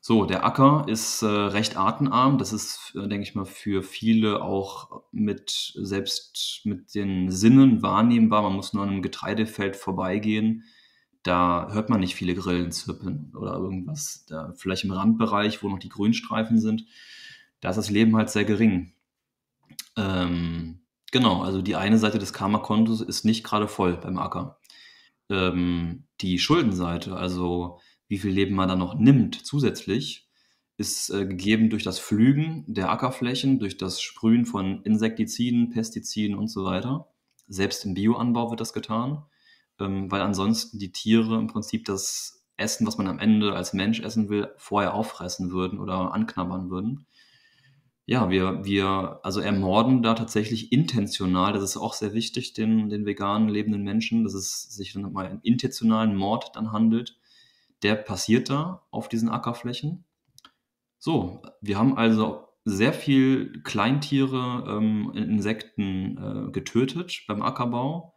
So, der Acker ist äh, recht artenarm. Das ist, äh, denke ich mal, für viele auch mit selbst mit den Sinnen wahrnehmbar. Man muss nur an einem Getreidefeld vorbeigehen. Da hört man nicht viele Grillen zirpen oder irgendwas. Da, vielleicht im Randbereich, wo noch die Grünstreifen sind, da ist das Leben halt sehr gering. Ähm, genau, also die eine Seite des Karma-Kontos ist nicht gerade voll beim Acker ähm, die Schuldenseite, also wie viel Leben man da noch nimmt zusätzlich, ist äh, gegeben durch das Pflügen der Ackerflächen, durch das Sprühen von Insektiziden, Pestiziden und so weiter. Selbst im Bioanbau wird das getan, ähm, weil ansonsten die Tiere im Prinzip das Essen, was man am Ende als Mensch essen will, vorher auffressen würden oder anknabbern würden ja, wir, wir also ermorden da tatsächlich intentional, das ist auch sehr wichtig, den, den veganen lebenden Menschen, dass es sich dann mal einen intentionalen Mord dann handelt. Der passiert da auf diesen Ackerflächen. So, wir haben also sehr viel Kleintiere, ähm, Insekten äh, getötet beim Ackerbau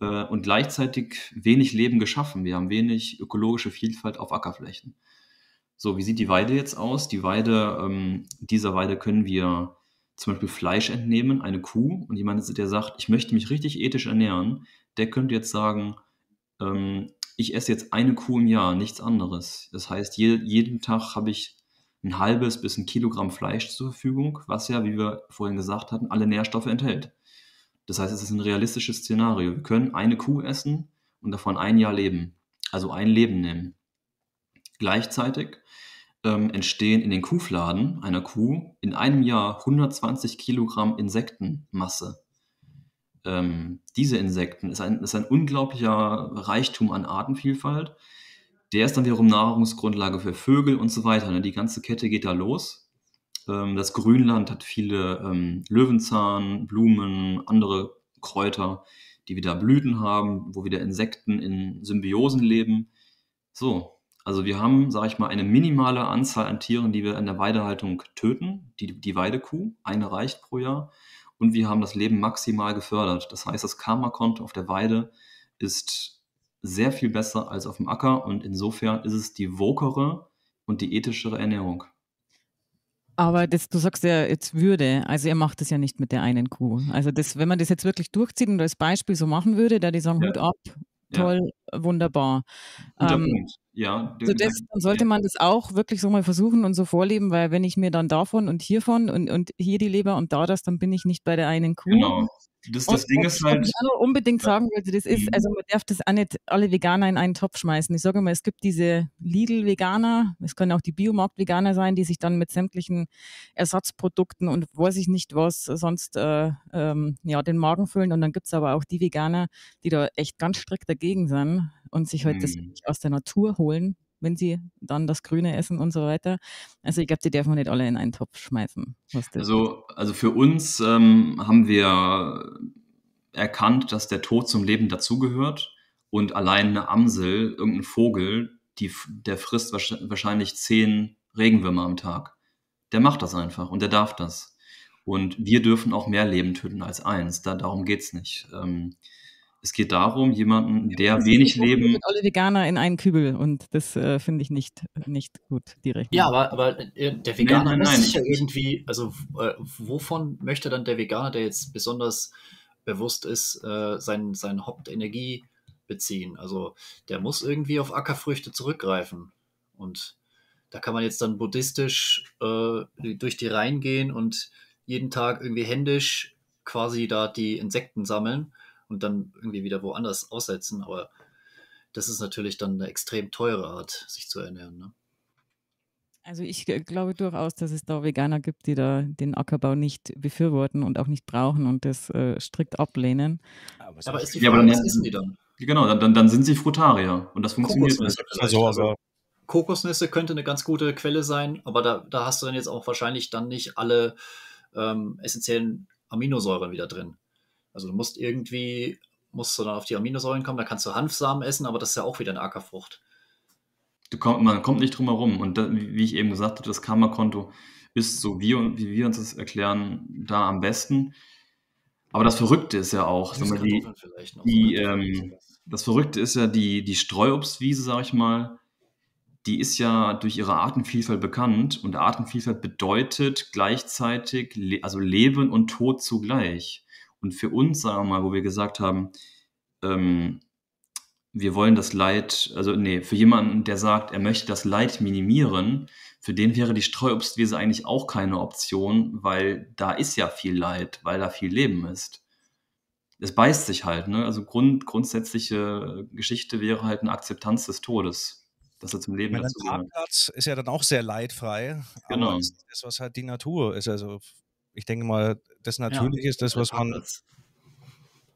äh, und gleichzeitig wenig Leben geschaffen. Wir haben wenig ökologische Vielfalt auf Ackerflächen. So, wie sieht die Weide jetzt aus? Die Weide, ähm, dieser Weide können wir zum Beispiel Fleisch entnehmen, eine Kuh, und jemand, der sagt, ich möchte mich richtig ethisch ernähren, der könnte jetzt sagen, ähm, ich esse jetzt eine Kuh im Jahr, nichts anderes. Das heißt, je, jeden Tag habe ich ein halbes bis ein Kilogramm Fleisch zur Verfügung, was ja, wie wir vorhin gesagt hatten, alle Nährstoffe enthält. Das heißt, es ist ein realistisches Szenario. Wir können eine Kuh essen und davon ein Jahr leben. Also ein Leben nehmen. Gleichzeitig ähm, entstehen in den Kuhfladen einer Kuh in einem Jahr 120 Kilogramm Insektenmasse. Ähm, diese Insekten ist ein, ist ein unglaublicher Reichtum an Artenvielfalt. Der ist dann wiederum Nahrungsgrundlage für Vögel und so weiter. Ne? Die ganze Kette geht da los. Ähm, das Grünland hat viele ähm, Löwenzahn, Blumen, andere Kräuter, die wieder Blüten haben, wo wieder Insekten in Symbiosen leben. So, also wir haben, sage ich mal, eine minimale Anzahl an Tieren, die wir in der Weidehaltung töten, die, die Weidekuh, eine reicht pro Jahr. Und wir haben das Leben maximal gefördert. Das heißt, das Karma-Konto auf der Weide ist sehr viel besser als auf dem Acker und insofern ist es die wokere und die ethischere Ernährung. Aber das, du sagst ja jetzt Würde, also ihr macht das ja nicht mit der einen Kuh. Also das, wenn man das jetzt wirklich durchzieht und als Beispiel so machen würde, da die sagen, ja. Hut ab, toll, ja. wunderbar. Guter ähm, Punkt. Ja, so also das, dann sollte man das auch wirklich so mal versuchen und so vorleben, weil wenn ich mir dann davon und hiervon und, und hier die Leber und da das, dann bin ich nicht bei der einen Kuh. Genau. Das, das und, Ding ist halt. Was ich auch unbedingt sagen wollte, das ist, mhm. also man darf das auch nicht alle Veganer in einen Topf schmeißen. Ich sage mal, es gibt diese Lidl-Veganer, es können auch die Biomarkt-Veganer sein, die sich dann mit sämtlichen Ersatzprodukten und weiß ich nicht was sonst äh, ähm, ja, den Magen füllen. Und dann gibt es aber auch die Veganer, die da echt ganz strikt dagegen sind und sich halt mhm. aus der Natur holen, wenn sie dann das Grüne essen und so weiter. Also ich glaube, die dürfen wir nicht alle in einen Topf schmeißen. Also, also für uns ähm, haben wir erkannt, dass der Tod zum Leben dazugehört und allein eine Amsel, irgendein Vogel, die, der frisst wahrscheinlich zehn Regenwürmer am Tag. Der macht das einfach und der darf das. Und wir dürfen auch mehr Leben töten als eins. Da, darum geht es nicht. Ähm, es geht darum, jemanden, der ja, wenig Leben. Alle Veganer in einen Kübel und das äh, finde ich nicht, nicht gut, direkt. Ja, aber, aber äh, der Veganer nein, nein, nein. ist ja irgendwie, also äh, wovon möchte dann der Veganer, der jetzt besonders bewusst ist, äh, sein, sein Hauptenergie beziehen? Also der muss irgendwie auf Ackerfrüchte zurückgreifen. Und da kann man jetzt dann buddhistisch äh, durch die Reihen gehen und jeden Tag irgendwie händisch quasi da die Insekten sammeln und dann irgendwie wieder woanders aussetzen. Aber das ist natürlich dann eine extrem teure Art, sich zu ernähren. Ne? Also ich äh, glaube durchaus, dass es da Veganer gibt, die da den Ackerbau nicht befürworten und auch nicht brauchen und das äh, strikt ablehnen. Aber, aber ist die Frage, ja, aber dann, was essen die dann? Genau, dann, dann, sind sie Frutarier und das funktioniert nicht. Also, also, Kokosnüsse könnte eine ganz gute Quelle sein, aber da, da hast du dann jetzt auch wahrscheinlich dann nicht alle ähm, essentiellen Aminosäuren wieder drin. Also du musst irgendwie, musst du dann auf die Aminosäuren kommen, da kannst du Hanfsamen essen, aber das ist ja auch wieder eine Ackerfrucht. Du komm, man kommt nicht drum herum. Und da, wie ich eben gesagt habe, das Karma-Konto ist so, wie, wie wir uns das erklären, da am besten. Aber das Verrückte ist ja auch, das, die, die, ähm, das Verrückte ist ja die, die Streuobstwiese, sag ich mal, die ist ja durch ihre Artenvielfalt bekannt und Artenvielfalt bedeutet gleichzeitig, also Leben und Tod zugleich. Und für uns, sagen wir mal, wo wir gesagt haben, ähm, wir wollen das Leid, also nee, für jemanden, der sagt, er möchte das Leid minimieren, für den wäre die Streuobstwiese eigentlich auch keine Option, weil da ist ja viel Leid, weil da viel Leben ist. Es beißt sich halt, ne? Also Grund, grundsätzliche Geschichte wäre halt eine Akzeptanz des Todes, dass er zum Leben dazu Parkplatz ist ja dann auch sehr leidfrei. Genau. das, was halt die Natur ist, also ich denke mal, das natürlich ja, ist das, was man das.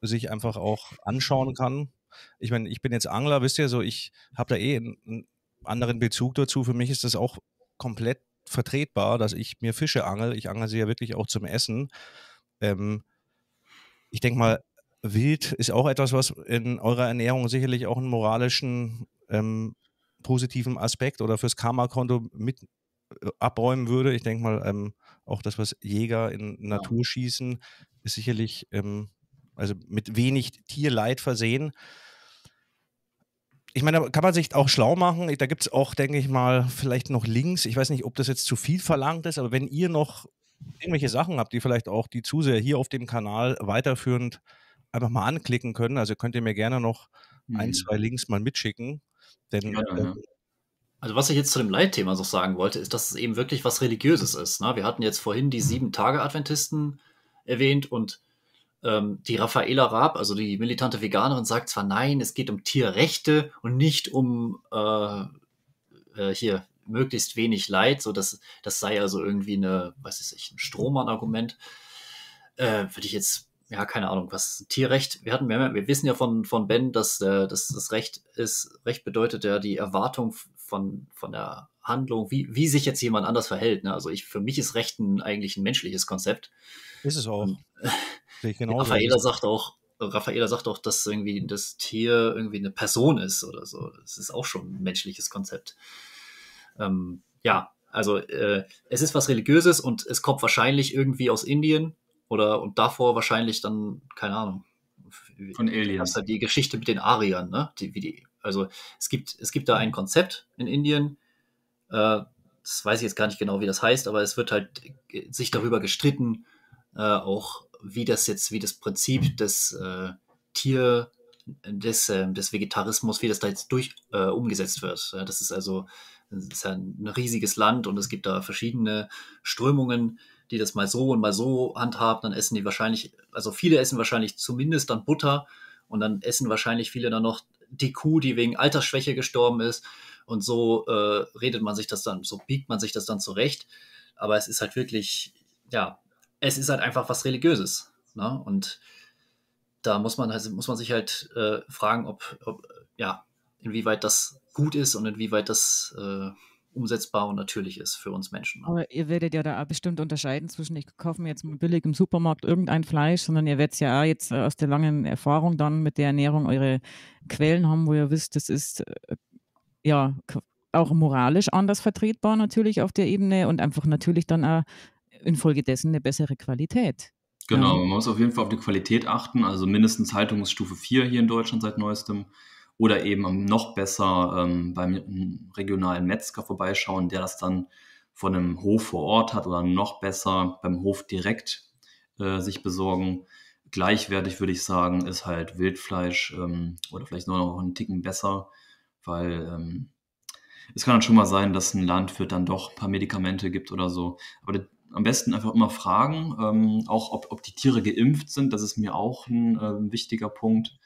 sich einfach auch anschauen kann. Ich meine, ich bin jetzt Angler, wisst ihr, so ich habe da eh einen anderen Bezug dazu. Für mich ist das auch komplett vertretbar, dass ich mir Fische angel. Ich angle sie ja wirklich auch zum Essen. Ähm, ich denke mal, Wild ist auch etwas, was in eurer Ernährung sicherlich auch einen moralischen ähm, positiven Aspekt oder fürs Karma-Konto mit äh, abräumen würde. Ich denke mal, ähm, auch das, was Jäger in Natur schießen, ist sicherlich ähm, also mit wenig Tierleid versehen. Ich meine, da kann man sich auch schlau machen. Da gibt es auch, denke ich mal, vielleicht noch Links. Ich weiß nicht, ob das jetzt zu viel verlangt ist, aber wenn ihr noch irgendwelche Sachen habt, die vielleicht auch die Zuseher hier auf dem Kanal weiterführend einfach mal anklicken können, also könnt ihr mir gerne noch ein, mhm. zwei Links mal mitschicken. Denn ähm, ja, ja. Also was ich jetzt zu dem Leitthema noch sagen wollte, ist, dass es eben wirklich was Religiöses ist. Ne? Wir hatten jetzt vorhin die mhm. Sieben-Tage-Adventisten erwähnt und ähm, die Raffaela Raab, also die militante Veganerin, sagt zwar nein, es geht um Tierrechte und nicht um äh, äh, hier möglichst wenig Leid, so dass das sei also irgendwie eine, was ist ich, ein Strohmann-Argument. Äh, Würde ich jetzt ja, keine Ahnung, was Tierrecht. Wir hatten, wir, wir wissen ja von, von Ben, dass, äh, dass das Recht ist, Recht bedeutet ja die Erwartung von, von der Handlung, wie, wie sich jetzt jemand anders verhält. Ne? Also ich, für mich ist Rechten eigentlich ein menschliches Konzept. Ist es auch. Genau Raffaela sagt auch, Raffaela sagt auch, dass irgendwie das Tier irgendwie eine Person ist oder so. Das ist auch schon ein menschliches Konzept. Ähm, ja, also äh, es ist was Religiöses und es kommt wahrscheinlich irgendwie aus Indien oder und davor wahrscheinlich dann, keine Ahnung. Von Aliens. Das ist Halt die Geschichte mit den Ariern, ne? Die, wie die also es gibt, es gibt da ein Konzept in Indien, äh, das weiß ich jetzt gar nicht genau, wie das heißt, aber es wird halt sich darüber gestritten, äh, auch wie das jetzt, wie das Prinzip des äh, Tier, des, äh, des Vegetarismus, wie das da jetzt durch äh, umgesetzt wird. Ja, das ist also das ist ja ein riesiges Land und es gibt da verschiedene Strömungen, die das mal so und mal so handhaben. Dann essen die wahrscheinlich, also viele essen wahrscheinlich zumindest dann Butter und dann essen wahrscheinlich viele dann noch die Kuh, die wegen Altersschwäche gestorben ist. Und so äh, redet man sich das dann, so biegt man sich das dann zurecht. Aber es ist halt wirklich, ja, es ist halt einfach was Religiöses. Ne? Und da muss man, also muss man sich halt äh, fragen, ob, ob, ja, inwieweit das gut ist und inwieweit das äh, umsetzbar und natürlich ist für uns Menschen. Ne? Aber ihr werdet ja da auch bestimmt unterscheiden zwischen, ich kaufe mir jetzt billig im Supermarkt irgendein Fleisch, sondern ihr werdet ja auch jetzt äh, aus der langen Erfahrung dann mit der Ernährung eure Quellen haben, wo ihr wisst, das ist äh, ja auch moralisch anders vertretbar natürlich auf der Ebene und einfach natürlich dann auch infolgedessen eine bessere Qualität. Genau, man muss auf jeden Fall auf die Qualität achten, also mindestens Haltungsstufe 4 hier in Deutschland seit neuestem oder eben noch besser ähm, beim regionalen Metzger vorbeischauen, der das dann von einem Hof vor Ort hat oder noch besser beim Hof direkt äh, sich besorgen. Gleichwertig würde ich sagen, ist halt Wildfleisch ähm, oder vielleicht nur noch einen Ticken besser, weil ähm, es kann dann schon mal sein, dass ein Landwirt dann doch ein paar Medikamente gibt oder so. Aber am besten einfach immer fragen, ähm, auch ob, ob die Tiere geimpft sind. Das ist mir auch ein äh, wichtiger Punkt.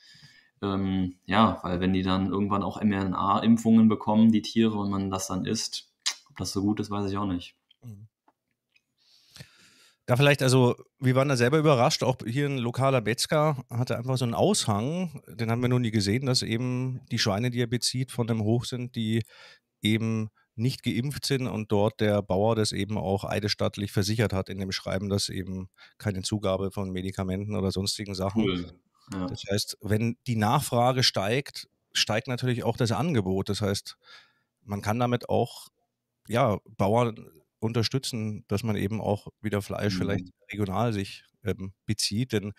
Ähm, ja, weil wenn die dann irgendwann auch mRNA-Impfungen bekommen, die Tiere, und man das dann isst, ob das so gut ist, weiß ich auch nicht. Da mhm. vielleicht, also wir waren da selber überrascht, auch hier ein lokaler Betzger hatte einfach so einen Aushang, den haben wir noch nie gesehen, dass eben die Schweine, die er bezieht, von dem Hoch sind, die eben nicht geimpft sind und dort der Bauer das eben auch eidesstattlich versichert hat in dem Schreiben, dass eben keine Zugabe von Medikamenten oder sonstigen Sachen cool. Ja. Das heißt, wenn die Nachfrage steigt, steigt natürlich auch das Angebot. Das heißt, man kann damit auch ja, Bauern unterstützen, dass man eben auch wieder Fleisch mhm. vielleicht regional sich ähm, bezieht. Denn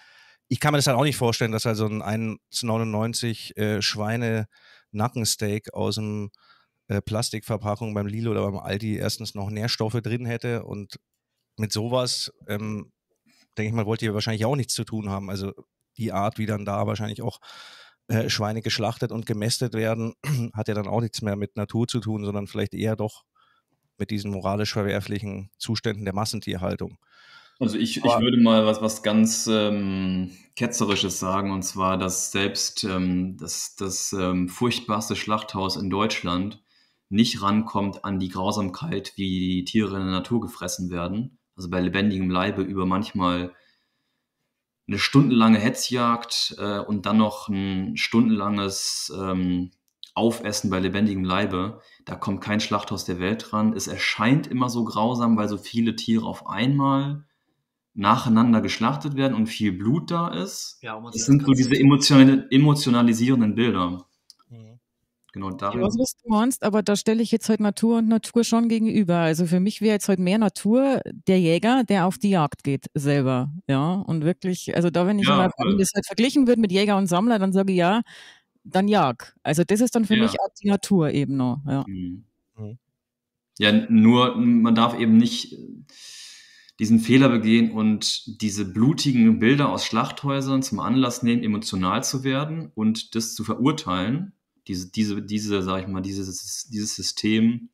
ich kann mir das halt auch nicht vorstellen, dass also ein 1,99 äh, Schweine Nackensteak aus dem äh, Plastikverpackung beim Lilo oder beim Aldi erstens noch Nährstoffe drin hätte und mit sowas ähm, denke ich mal, wollt ihr wahrscheinlich auch nichts zu tun haben. Also die Art, wie dann da wahrscheinlich auch äh, Schweine geschlachtet und gemästet werden, hat ja dann auch nichts mehr mit Natur zu tun, sondern vielleicht eher doch mit diesen moralisch verwerflichen Zuständen der Massentierhaltung. Also ich, ich würde mal was, was ganz ähm, Ketzerisches sagen, und zwar, dass selbst ähm, das, das ähm, furchtbarste Schlachthaus in Deutschland nicht rankommt an die Grausamkeit, wie die Tiere in der Natur gefressen werden. Also bei lebendigem Leibe über manchmal eine stundenlange Hetzjagd äh, und dann noch ein stundenlanges ähm, Aufessen bei lebendigem Leibe. Da kommt kein Schlachthaus der Welt dran. Es erscheint immer so grausam, weil so viele Tiere auf einmal nacheinander geschlachtet werden und viel Blut da ist. Ja, das sind so diese emotional, emotionalisierenden Bilder. Genau, darin. Ich weiß, was du meinst, aber da stelle ich jetzt halt Natur und Natur schon gegenüber. Also für mich wäre jetzt halt mehr Natur der Jäger, der auf die Jagd geht, selber. Ja, und wirklich, also da, wenn ich ja, mal, das halt verglichen würde mit Jäger und Sammler, dann sage ich ja, dann jag. Also das ist dann für ja. mich auch die Natur eben noch. Ja. Mhm. mhm. ja, nur man darf eben nicht äh, diesen Fehler begehen und diese blutigen Bilder aus Schlachthäusern zum Anlass nehmen, emotional zu werden und das zu verurteilen diese, diese, diese, sag ich mal, dieses, dieses System,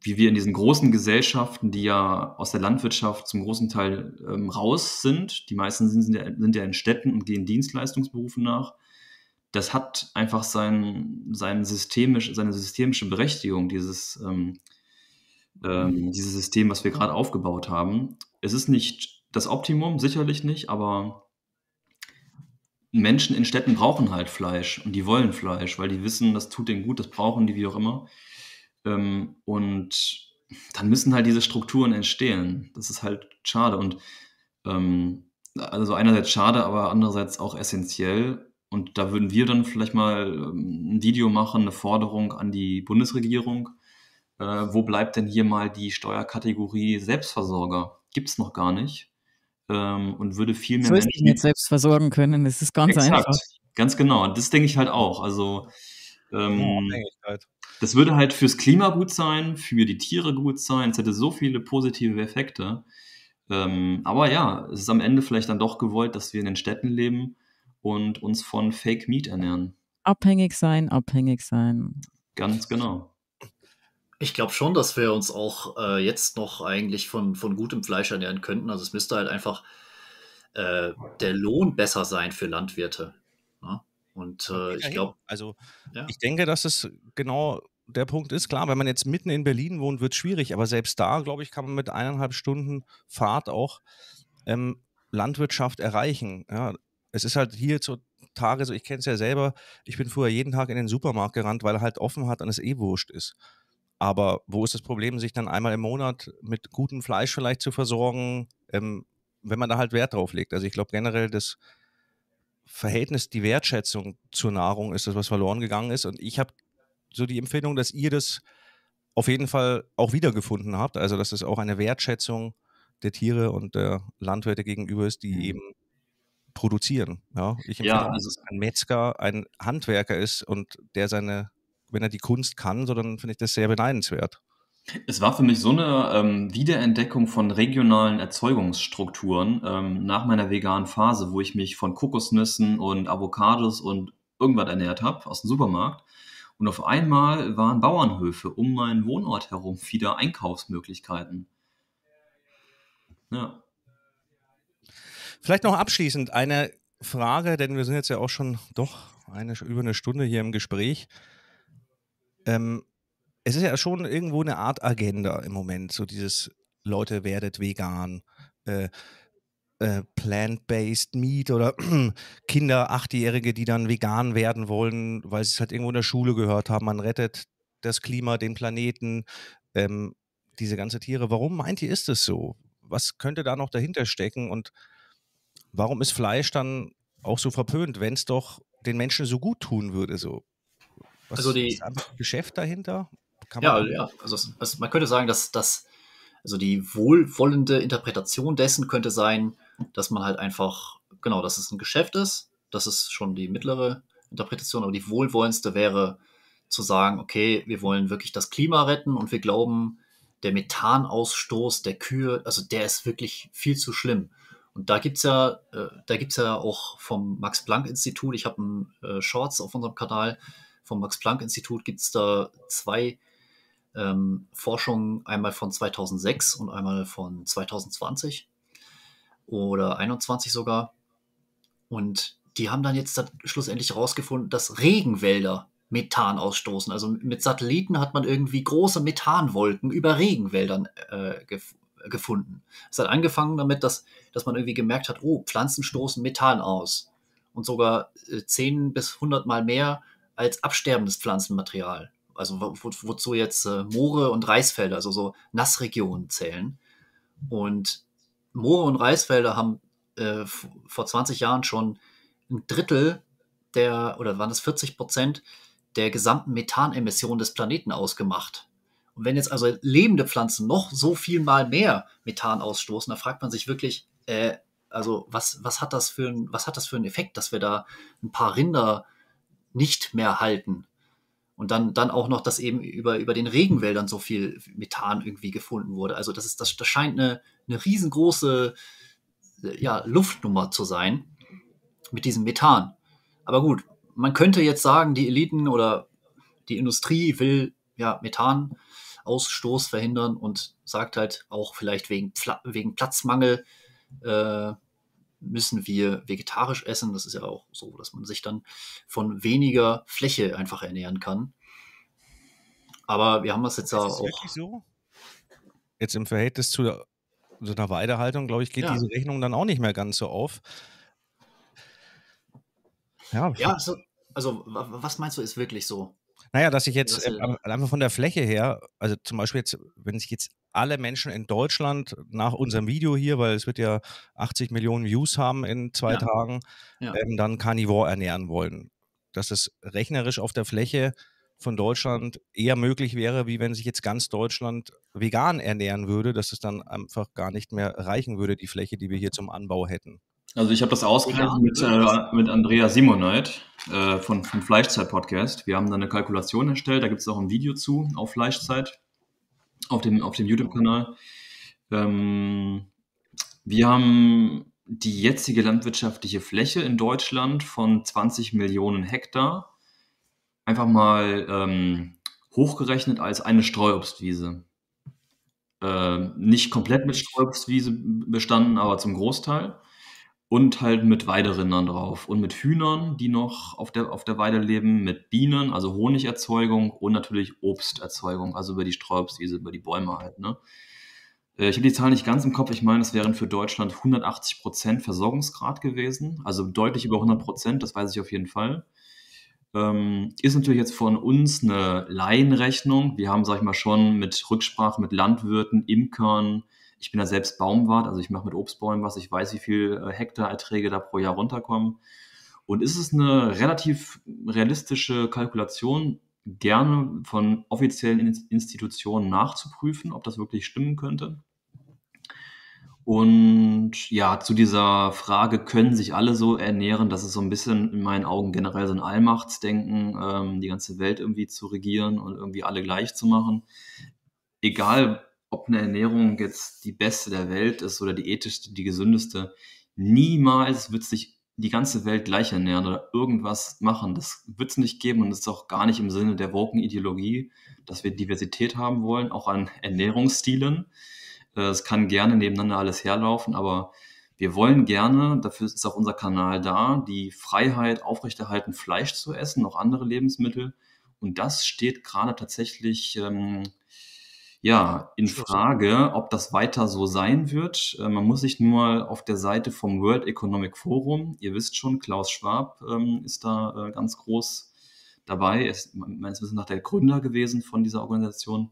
wie wir in diesen großen Gesellschaften, die ja aus der Landwirtschaft zum großen Teil ähm, raus sind, die meisten sind, sind, ja, sind ja in Städten und gehen Dienstleistungsberufen nach, das hat einfach sein, sein systemisch, seine systemische Berechtigung, dieses, ähm, ähm, dieses System, was wir gerade aufgebaut haben. Es ist nicht das Optimum, sicherlich nicht, aber Menschen in Städten brauchen halt Fleisch und die wollen Fleisch, weil die wissen, das tut denen gut, das brauchen die, wie auch immer. Ähm, und dann müssen halt diese Strukturen entstehen. Das ist halt schade und ähm, also einerseits schade, aber andererseits auch essentiell. Und da würden wir dann vielleicht mal ähm, ein Video machen, eine Forderung an die Bundesregierung. Äh, wo bleibt denn hier mal die Steuerkategorie Selbstversorger? Gibt es noch gar nicht ähm, und würde viel mehr. So ist nicht selbst versorgen können, das ist ganz Exakt. einfach. Ganz genau, das denke ich halt auch. Also ähm, das würde halt fürs Klima gut sein, für die Tiere gut sein, es hätte so viele positive Effekte. Ähm, aber ja, es ist am Ende vielleicht dann doch gewollt, dass wir in den Städten leben und uns von Fake Meat ernähren. Abhängig sein, abhängig sein. Ganz genau. Ich glaube schon, dass wir uns auch äh, jetzt noch eigentlich von, von gutem Fleisch ernähren könnten. Also es müsste halt einfach äh, der Lohn besser sein für Landwirte. Ne? Und äh, ich glaube. Also ja. ich denke, dass es genau der Punkt ist. Klar, wenn man jetzt mitten in Berlin wohnt, wird es schwierig, aber selbst da, glaube ich, kann man mit eineinhalb Stunden Fahrt auch ähm, Landwirtschaft erreichen. Ja, es ist halt hier zu Tage so, ich kenne es ja selber, ich bin früher jeden Tag in den Supermarkt gerannt, weil er halt offen hat und es eh wurscht ist. Aber wo ist das Problem, sich dann einmal im Monat mit gutem Fleisch vielleicht zu versorgen, ähm, wenn man da halt Wert drauf legt? Also ich glaube generell, das Verhältnis, die Wertschätzung zur Nahrung ist das, was verloren gegangen ist. Und ich habe so die Empfindung, dass ihr das auf jeden Fall auch wiedergefunden habt. Also dass es das auch eine Wertschätzung der Tiere und der Landwirte gegenüber ist, die mhm. eben produzieren. Ja, ich empfinde, ja, also dass ein Metzger ein Handwerker ist und der seine wenn er die Kunst kann, sondern finde ich das sehr beneidenswert. Es war für mich so eine ähm, Wiederentdeckung von regionalen Erzeugungsstrukturen ähm, nach meiner veganen Phase, wo ich mich von Kokosnüssen und Avocados und irgendwas ernährt habe aus dem Supermarkt. Und auf einmal waren Bauernhöfe um meinen Wohnort herum wieder Einkaufsmöglichkeiten. Ja. Vielleicht noch abschließend eine Frage, denn wir sind jetzt ja auch schon doch eine, über eine Stunde hier im Gespräch. Ähm, es ist ja schon irgendwo eine Art Agenda im Moment, so dieses Leute werdet vegan, äh, äh, plant-based Meat oder Kinder, Achtjährige, die dann vegan werden wollen, weil sie es halt irgendwo in der Schule gehört haben, man rettet das Klima, den Planeten, ähm, diese ganze Tiere. Warum meint ihr, ist es so? Was könnte da noch dahinter stecken und warum ist Fleisch dann auch so verpönt, wenn es doch den Menschen so gut tun würde, so was also die, ist einfach ein Geschäft dahinter? Kann man ja. Also, also, man könnte sagen, dass das, also die wohlwollende Interpretation dessen könnte sein, dass man halt einfach, genau, dass es ein Geschäft ist. Das ist schon die mittlere Interpretation, aber die wohlwollendste wäre zu sagen, okay, wir wollen wirklich das Klima retten und wir glauben, der Methanausstoß der Kühe, also der ist wirklich viel zu schlimm. Und da gibt es ja, äh, da es ja auch vom Max-Planck-Institut, ich habe einen äh, Shorts auf unserem Kanal, vom Max-Planck-Institut gibt es da zwei ähm, Forschungen, einmal von 2006 und einmal von 2020 oder 21 sogar. Und die haben dann jetzt schlussendlich herausgefunden, dass Regenwälder Methan ausstoßen. Also mit Satelliten hat man irgendwie große Methanwolken über Regenwäldern äh, gef gefunden. Es hat angefangen damit, dass, dass man irgendwie gemerkt hat, oh, Pflanzen stoßen Methan aus. Und sogar 10 äh, bis 100 Mal mehr als absterbendes Pflanzenmaterial. Also wo, wozu jetzt äh, Moore und Reisfelder, also so Nassregionen zählen. Und Moore und Reisfelder haben äh, vor 20 Jahren schon ein Drittel der, oder waren das 40 Prozent der gesamten Methanemissionen des Planeten ausgemacht. Und wenn jetzt also lebende Pflanzen noch so viel mal mehr Methan ausstoßen, da fragt man sich wirklich, äh, also was, was, hat das für ein, was hat das für einen Effekt, dass wir da ein paar Rinder nicht mehr halten. Und dann, dann auch noch, dass eben über, über den Regenwäldern so viel Methan irgendwie gefunden wurde. Also das, ist, das, das scheint eine, eine riesengroße ja, Luftnummer zu sein mit diesem Methan. Aber gut, man könnte jetzt sagen, die Eliten oder die Industrie will ja Methanausstoß verhindern und sagt halt auch vielleicht wegen, Pla wegen Platzmangel äh, müssen wir vegetarisch essen. Das ist ja auch so, dass man sich dann von weniger Fläche einfach ernähren kann. Aber wir haben das jetzt ist das auch. So? Jetzt im Verhältnis zu so einer Weidehaltung, glaube ich, geht ja. diese Rechnung dann auch nicht mehr ganz so auf. Ja, ja also, also was meinst du, ist wirklich so? Naja, dass ich jetzt äh, einfach von der Fläche her, also zum Beispiel jetzt, wenn sich jetzt alle Menschen in Deutschland nach unserem Video hier, weil es wird ja 80 Millionen Views haben in zwei ja. Tagen, ja. Ähm, dann Carnivore ernähren wollen. Dass es rechnerisch auf der Fläche von Deutschland eher möglich wäre, wie wenn sich jetzt ganz Deutschland vegan ernähren würde, dass es dann einfach gar nicht mehr reichen würde, die Fläche, die wir hier zum Anbau hätten. Also ich habe das ausgerechnet mit, äh, mit Andrea Simoneit äh, von, vom Fleischzeit Podcast. Wir haben da eine Kalkulation erstellt, da gibt es auch ein Video zu auf Fleischzeit auf dem, auf dem YouTube-Kanal. Ähm, wir haben die jetzige landwirtschaftliche Fläche in Deutschland von 20 Millionen Hektar einfach mal ähm, hochgerechnet als eine Streuobstwiese. Ähm, nicht komplett mit Streuobstwiese bestanden, aber zum Großteil und halt mit Weiderindern drauf und mit Hühnern, die noch auf der, auf der Weide leben, mit Bienen, also Honigerzeugung und natürlich Obsterzeugung, also über die Sträubswiese, über die Bäume halt. Ne? Äh, ich habe die Zahl nicht ganz im Kopf, ich meine, es wären für Deutschland 180 Prozent Versorgungsgrad gewesen, also deutlich über 100 Prozent, das weiß ich auf jeden Fall. Ähm, ist natürlich jetzt von uns eine Laienrechnung. Wir haben, sag ich mal, schon mit Rücksprache mit Landwirten, Imkern, ich bin da selbst Baumwart, also ich mache mit Obstbäumen was. Ich weiß, wie viel äh, Hektarerträge da pro Jahr runterkommen. Und ist es eine relativ realistische Kalkulation, gerne von offiziellen Institutionen nachzuprüfen, ob das wirklich stimmen könnte? Und ja, zu dieser Frage, können sich alle so ernähren, das ist so ein bisschen in meinen Augen generell so ein Allmachtsdenken, ähm, die ganze Welt irgendwie zu regieren und irgendwie alle gleich zu machen. Egal, ob eine Ernährung jetzt die beste der Welt ist oder die ethischste, die gesündeste, niemals wird sich die ganze Welt gleich ernähren oder irgendwas machen. Das wird es nicht geben und ist auch gar nicht im Sinne der Woken-Ideologie, dass wir Diversität haben wollen, auch an Ernährungsstilen. Äh, es kann gerne nebeneinander alles herlaufen, aber wir wollen gerne, dafür ist auch unser Kanal da, die Freiheit aufrechterhalten, Fleisch zu essen, auch andere Lebensmittel. Und das steht gerade tatsächlich ähm, ja, in Frage, ob das weiter so sein wird. Äh, man muss sich nur mal auf der Seite vom World Economic Forum, ihr wisst schon, Klaus Schwab ähm, ist da äh, ganz groß dabei. Er ist meines Wissens nach der Gründer gewesen von dieser Organisation.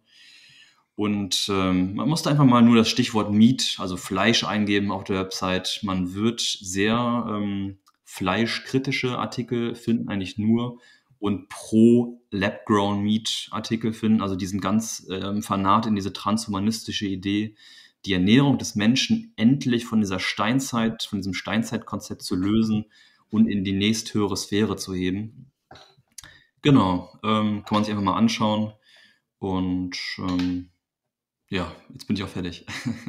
Und ähm, man da einfach mal nur das Stichwort Meat, also Fleisch eingeben auf der Website. Man wird sehr ähm, fleischkritische Artikel finden, eigentlich nur und pro Lab-Grown Meat Artikel finden. Also die sind ganz ähm, fanat in diese transhumanistische Idee, die Ernährung des Menschen endlich von dieser Steinzeit, von diesem Steinzeitkonzept zu lösen und in die nächsthöhere Sphäre zu heben. Genau, ähm, kann man sich einfach mal anschauen. Und ähm, ja, jetzt bin ich auch fertig.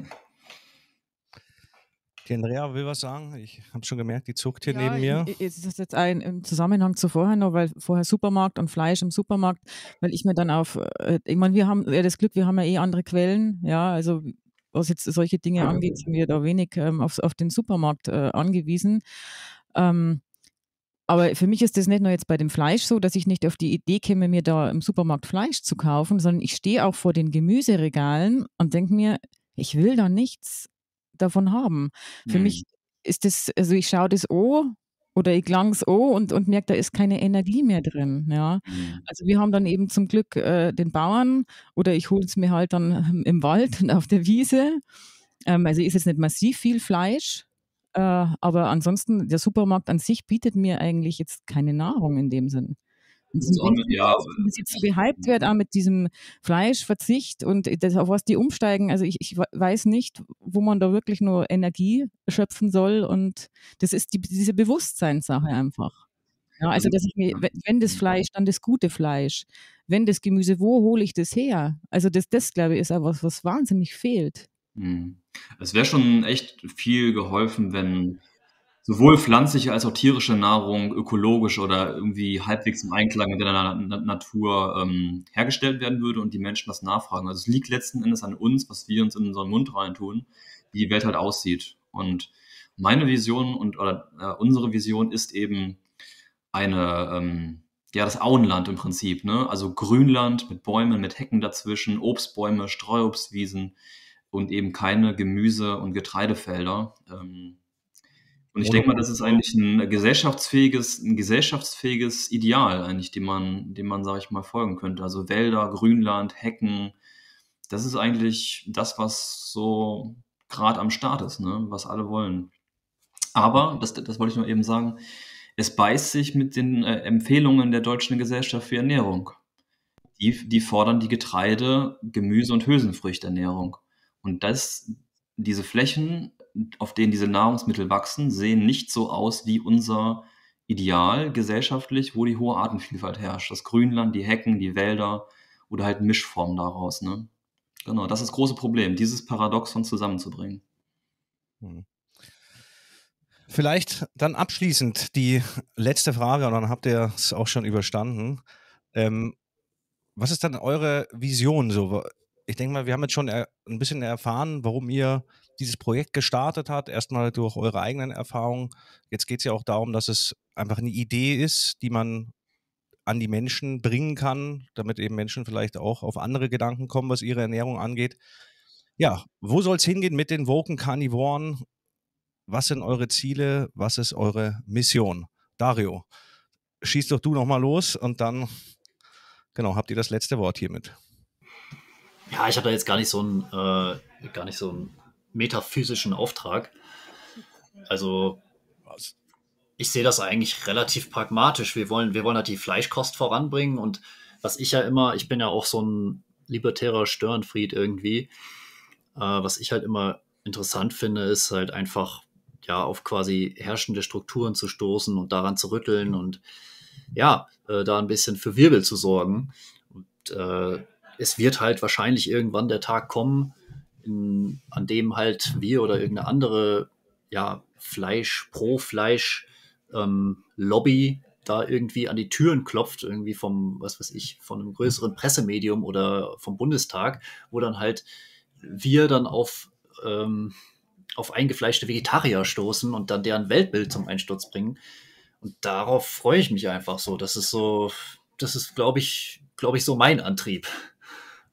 Die Andrea will was sagen. Ich habe schon gemerkt, die zuckt hier ja, neben mir. Ist das jetzt ein im Zusammenhang zu vorher noch, weil vorher Supermarkt und Fleisch im Supermarkt, weil ich mir dann auf, äh, ich meine, wir haben ja das Glück, wir haben ja eh andere Quellen, ja, also was jetzt solche Dinge angeht, sind wir da wenig ähm, auf, auf, den Supermarkt äh, angewiesen. Ähm, aber für mich ist das nicht nur jetzt bei dem Fleisch so, dass ich nicht auf die Idee käme, mir da im Supermarkt Fleisch zu kaufen, sondern ich stehe auch vor den Gemüseregalen und denke mir, ich will da nichts davon haben. Mhm. Für mich mhm. ist das, also ich schaue das oh oder ich lang's oh und, und merke, da ist keine Energie mehr drin. Ja. Mhm. Also wir haben dann eben zum Glück äh, den Bauern oder ich hole es mir halt dann ähm, im Wald und auf der Wiese. Ähm, also ist es nicht massiv viel Fleisch, äh, aber ansonsten, der Supermarkt an sich bietet mir eigentlich jetzt keine Nahrung in dem Sinn sondern ja. Was jetzt so gehypt wird, auch mit diesem Fleischverzicht und das, auf was die umsteigen. Also ich, ich weiß nicht, wo man da wirklich nur Energie schöpfen soll und das ist die, diese Bewusstseinssache einfach. Ja, also dass ich mir, wenn das Fleisch, dann das gute Fleisch. Wenn das Gemüse, wo hole ich das her? Also das, das glaube ich, ist aber was, was wahnsinnig fehlt. Hm. Es wäre schon echt viel geholfen, wenn sowohl pflanzliche als auch tierische Nahrung ökologisch oder irgendwie halbwegs im Einklang mit der Na Na Natur ähm, hergestellt werden würde und die Menschen das nachfragen. Also es liegt letzten Endes an uns, was wir uns in unseren Mund reintun, wie die Welt halt aussieht. Und meine Vision und oder äh, unsere Vision ist eben eine ähm, ja das Auenland im Prinzip, ne? Also Grünland mit Bäumen, mit Hecken dazwischen, Obstbäume, Streuobstwiesen und eben keine Gemüse- und Getreidefelder. Ähm, und ich denke mal, das ist eigentlich ein gesellschaftsfähiges, ein gesellschaftsfähiges Ideal, eigentlich, dem man, dem man, sag ich mal, folgen könnte. Also Wälder, Grünland, Hecken, das ist eigentlich das, was so gerade am Start ist, ne? was alle wollen. Aber, das, das wollte ich nur eben sagen, es beißt sich mit den äh, Empfehlungen der Deutschen Gesellschaft für Ernährung. Die, die fordern die Getreide, Gemüse und Hülsenfrüchternährung. Und das, diese Flächen auf denen diese Nahrungsmittel wachsen, sehen nicht so aus wie unser Ideal gesellschaftlich, wo die hohe Artenvielfalt herrscht. Das Grünland, die Hecken, die Wälder oder halt Mischformen daraus. Ne? Genau, das ist das große Problem, dieses Paradoxon zusammenzubringen. Hm. Vielleicht dann abschließend die letzte Frage, und dann habt ihr es auch schon überstanden. Ähm, was ist dann eure Vision? So, ich denke mal, wir haben jetzt schon ein bisschen erfahren, warum ihr dieses Projekt gestartet hat, erstmal durch eure eigenen Erfahrungen. Jetzt geht es ja auch darum, dass es einfach eine Idee ist, die man an die Menschen bringen kann, damit eben Menschen vielleicht auch auf andere Gedanken kommen, was ihre Ernährung angeht. Ja, wo soll es hingehen mit den Woken Carnivoren? Was sind eure Ziele? Was ist eure Mission? Dario, schieß doch du nochmal los und dann, genau, habt ihr das letzte Wort hiermit. Ja, ich habe da jetzt gar nicht so ein, äh, gar nicht so ein metaphysischen Auftrag. Also ich sehe das eigentlich relativ pragmatisch. Wir wollen, wir wollen halt die Fleischkost voranbringen und was ich ja immer, ich bin ja auch so ein libertärer Störenfried irgendwie. Äh, was ich halt immer interessant finde, ist halt einfach ja auf quasi herrschende Strukturen zu stoßen und daran zu rütteln und ja, äh, da ein bisschen für Wirbel zu sorgen. Und äh, es wird halt wahrscheinlich irgendwann der Tag kommen, in, an dem halt wir oder irgendeine andere ja, Fleisch, Pro-Fleisch, ähm, Lobby da irgendwie an die Türen klopft, irgendwie vom, was weiß ich, von einem größeren Pressemedium oder vom Bundestag, wo dann halt wir dann auf, ähm, auf eingefleischte Vegetarier stoßen und dann deren Weltbild zum Einsturz bringen. Und darauf freue ich mich einfach so. Das ist so, das ist, glaube ich, glaube ich, so mein Antrieb.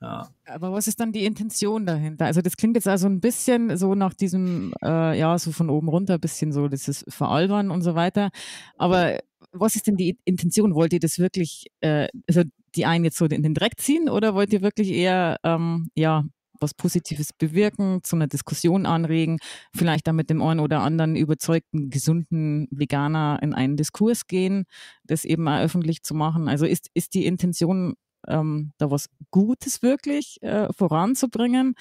Ja. Aber was ist dann die Intention dahinter? Also das klingt jetzt also ein bisschen so nach diesem, äh, ja, so von oben runter, ein bisschen so dieses Veralbern und so weiter. Aber was ist denn die Intention? Wollt ihr das wirklich, äh, also die einen jetzt so in den Dreck ziehen oder wollt ihr wirklich eher, ähm, ja, was Positives bewirken, zu einer Diskussion anregen, vielleicht dann mit dem einen oder anderen überzeugten, gesunden Veganer in einen Diskurs gehen, das eben auch öffentlich zu machen. Also ist, ist die Intention ähm, da was Gutes wirklich äh, voranzubringen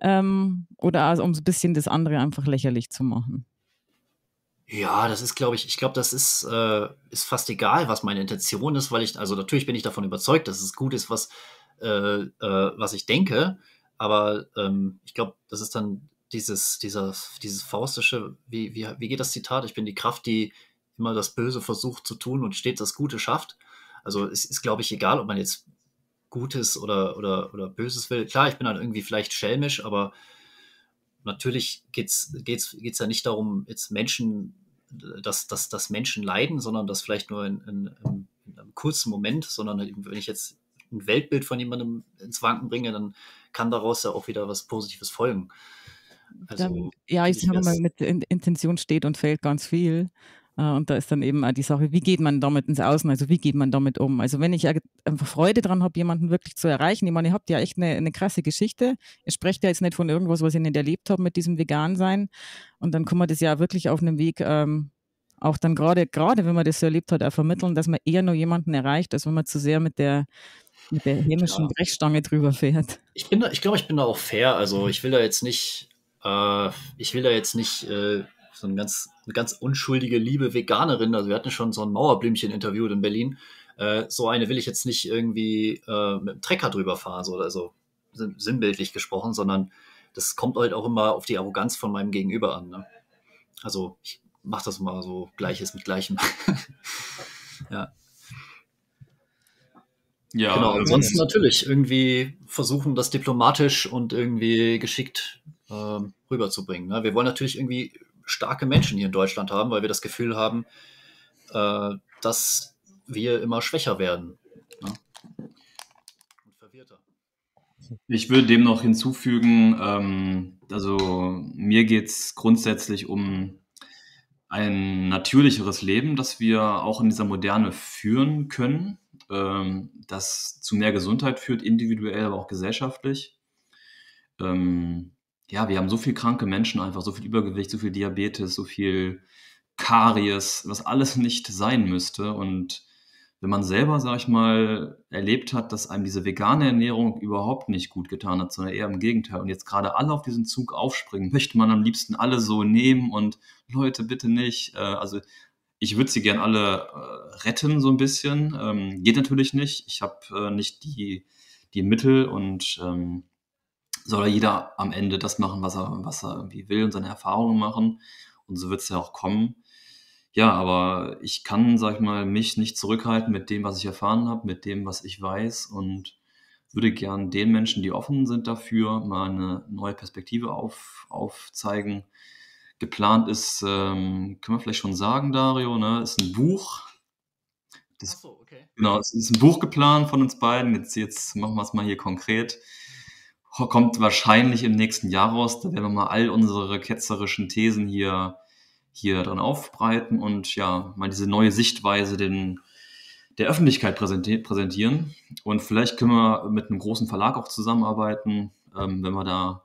ähm, oder also, um ein bisschen das andere einfach lächerlich zu machen? Ja, das ist, glaube ich, ich glaube, das ist, äh, ist fast egal, was meine Intention ist, weil ich, also natürlich bin ich davon überzeugt, dass es gut ist, was, äh, äh, was ich denke, aber ähm, ich glaube, das ist dann dieses, dieser, dieses faustische, wie, wie, wie geht das Zitat? Ich bin die Kraft, die immer das Böse versucht zu tun und stets das Gute schafft. Also es ist, glaube ich, egal, ob man jetzt Gutes oder, oder, oder Böses will. Klar, ich bin dann halt irgendwie vielleicht schelmisch, aber natürlich geht's geht's geht's ja nicht darum, jetzt Menschen, dass, dass, dass Menschen leiden, sondern das vielleicht nur in, in, in, einem kurzen Moment, sondern halt wenn ich jetzt ein Weltbild von jemandem ins Wanken bringe, dann kann daraus ja auch wieder was Positives folgen. Also, dann, ja, ich sage mal, mit Intention steht und fällt ganz viel. Äh, und da ist dann eben auch die Sache, wie geht man damit ins Außen, also wie geht man damit um? Also wenn ich einfach Freude dran habe, jemanden wirklich zu erreichen, ich meine, ihr habt ja echt eine, eine krasse Geschichte. Ihr sprecht ja jetzt nicht von irgendwas, was ihr nicht erlebt habt mit diesem Vegan-Sein. Und dann kann man das ja wirklich auf einem Weg ähm, auch dann gerade, gerade wenn man das so erlebt hat, auch vermitteln, dass man eher nur jemanden erreicht, als wenn man zu sehr mit der, mit der hämischen ja. Brechstange drüber fährt. Ich ich glaube, ich bin da auch fair. Also ich will da jetzt nicht, äh, ich will da jetzt nicht äh, so eine ganz, eine ganz unschuldige, liebe Veganerin. Also wir hatten schon so ein Mauerblümchen interviewt in Berlin. Äh, so eine will ich jetzt nicht irgendwie äh, mit dem Trecker drüber fahren, so, also sinnbildlich gesprochen, sondern das kommt halt auch immer auf die Arroganz von meinem Gegenüber an. Ne? Also ich mache das mal so Gleiches mit Gleichem. ja. Ja, genau. Also ansonsten ähm, natürlich irgendwie versuchen, das diplomatisch und irgendwie geschickt ähm, rüberzubringen. Ne? Wir wollen natürlich irgendwie starke Menschen hier in Deutschland haben, weil wir das Gefühl haben, äh, dass wir immer schwächer werden. Ne? Und verwirrter. Ich würde dem noch hinzufügen, ähm, also mir geht es grundsätzlich um ein natürlicheres Leben, das wir auch in dieser Moderne führen können, ähm, das zu mehr Gesundheit führt, individuell, aber auch gesellschaftlich. Ähm, ja, wir haben so viel kranke Menschen einfach, so viel Übergewicht, so viel Diabetes, so viel Karies, was alles nicht sein müsste. Und wenn man selber, sag ich mal, erlebt hat, dass einem diese vegane Ernährung überhaupt nicht gut getan hat, sondern eher im Gegenteil. Und jetzt gerade alle auf diesen Zug aufspringen, möchte man am liebsten alle so nehmen und Leute, bitte nicht. Äh, also ich würde sie gern alle äh, retten so ein bisschen. Ähm, geht natürlich nicht. Ich habe äh, nicht die, die Mittel und ähm, soll jeder am Ende das machen, was er, was er irgendwie will und seine Erfahrungen machen. Und so wird es ja auch kommen. Ja, aber ich kann, sag ich mal, mich nicht zurückhalten mit dem, was ich erfahren habe, mit dem, was ich weiß und würde gern den Menschen, die offen sind dafür, mal eine neue Perspektive auf, aufzeigen. Geplant ist, ähm, können wir vielleicht schon sagen, Dario, ne, ist ein Buch. Das, Ach so, okay. Genau, es ist ein Buch geplant von uns beiden. Jetzt, jetzt machen wir es mal hier konkret kommt wahrscheinlich im nächsten Jahr raus. Da werden wir mal all unsere ketzerischen Thesen hier, hier dran aufbreiten und ja, mal diese neue Sichtweise den, der Öffentlichkeit präsentieren. Und vielleicht können wir mit einem großen Verlag auch zusammenarbeiten, ähm, wenn wir da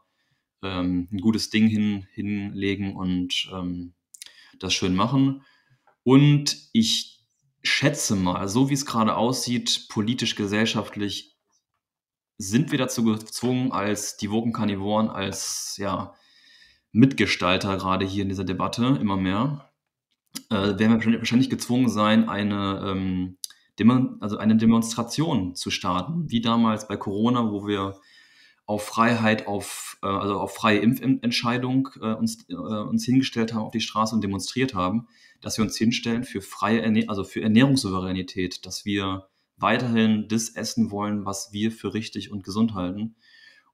ähm, ein gutes Ding hin, hinlegen und ähm, das schön machen. Und ich schätze mal, so wie es gerade aussieht, politisch, gesellschaftlich sind wir dazu gezwungen, als die woken als ja, Mitgestalter gerade hier in dieser Debatte immer mehr, äh, werden wir wahrscheinlich gezwungen sein, eine, ähm, Demo also eine Demonstration zu starten, wie damals bei Corona, wo wir auf Freiheit, auf, äh, also auf freie Impfentscheidung äh, uns, äh, uns hingestellt haben auf die Straße und demonstriert haben, dass wir uns hinstellen für freie, Erne also für Ernährungssouveränität, dass wir weiterhin das essen wollen, was wir für richtig und gesund halten.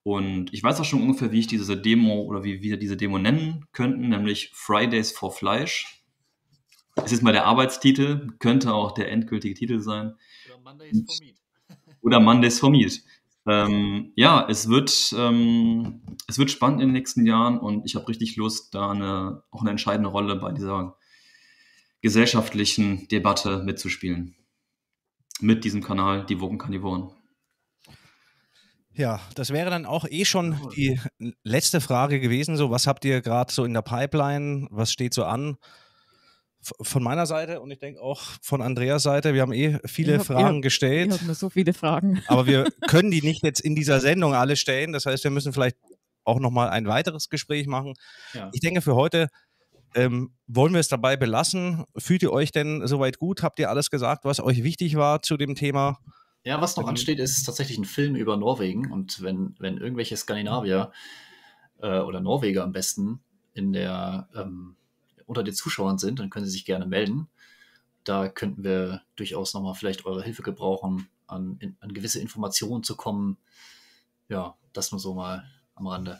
Und ich weiß auch schon ungefähr, wie ich diese Demo oder wie wir diese Demo nennen könnten, nämlich Fridays for Fleisch. Es ist mal der Arbeitstitel, könnte auch der endgültige Titel sein. Oder Mondays for Meat. Oder Mondays for Meat. Ähm, ja, es wird, ähm, es wird spannend in den nächsten Jahren und ich habe richtig Lust, da eine, auch eine entscheidende Rolle bei dieser gesellschaftlichen Debatte mitzuspielen mit diesem Kanal, die Wogenkarnivoren. Ja, das wäre dann auch eh schon die letzte Frage gewesen. So, was habt ihr gerade so in der Pipeline? Was steht so an? Von meiner Seite und ich denke auch von Andreas Seite. Wir haben eh viele hab, Fragen ihr, gestellt. Ich habe so viele Fragen. Aber wir können die nicht jetzt in dieser Sendung alle stellen. Das heißt, wir müssen vielleicht auch nochmal ein weiteres Gespräch machen. Ja. Ich denke, für heute ähm, wollen wir es dabei belassen? Fühlt ihr euch denn soweit gut? Habt ihr alles gesagt, was euch wichtig war zu dem Thema? Ja, was noch ähm, ansteht, ist tatsächlich ein Film über Norwegen. Und wenn, wenn irgendwelche Skandinavier äh, oder Norweger am besten in der, ähm, unter den Zuschauern sind, dann können sie sich gerne melden. Da könnten wir durchaus nochmal vielleicht eure Hilfe gebrauchen, an, in, an gewisse Informationen zu kommen. Ja, das nur so mal am Rande.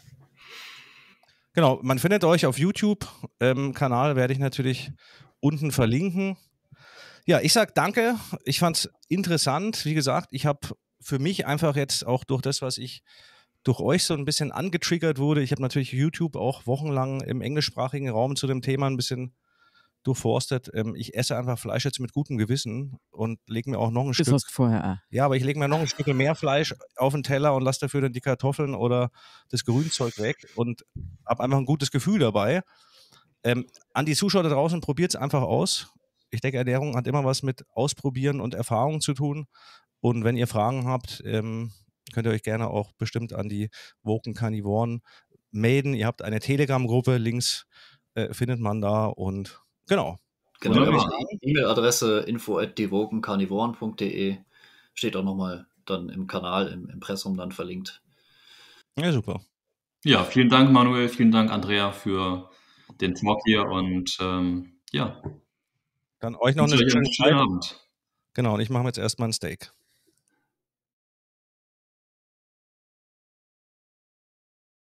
Genau, man findet euch auf YouTube-Kanal, ähm, werde ich natürlich unten verlinken. Ja, ich sage danke. Ich fand es interessant. Wie gesagt, ich habe für mich einfach jetzt auch durch das, was ich durch euch so ein bisschen angetriggert wurde. Ich habe natürlich YouTube auch wochenlang im englischsprachigen Raum zu dem Thema ein bisschen durchforstet. Ähm, ich esse einfach Fleisch jetzt mit gutem Gewissen und lege mir auch noch ein Bis Stück. vorher. Ah. Ja, aber ich lege mir noch ein Stück mehr Fleisch auf den Teller und lasse dafür dann die Kartoffeln oder das Grünzeug weg und habe einfach ein gutes Gefühl dabei. Ähm, an die Zuschauer da draußen, probiert es einfach aus. Ich denke, Ernährung hat immer was mit Ausprobieren und Erfahrung zu tun. Und wenn ihr Fragen habt, ähm, könnt ihr euch gerne auch bestimmt an die Woken Carnivoren melden. Ihr habt eine Telegram-Gruppe, Links äh, findet man da und Genau. Genau. genau. E-Mail-Adresse info.devogenkarnivoren.de steht auch nochmal dann im Kanal, im Impressum dann verlinkt. Ja, super. Ja, vielen Dank, Manuel. Vielen Dank, Andrea, für den Talk hier und ähm, ja. Dann euch noch eine schönen, schönen Abend. Genau, und ich mache jetzt erstmal ein Steak.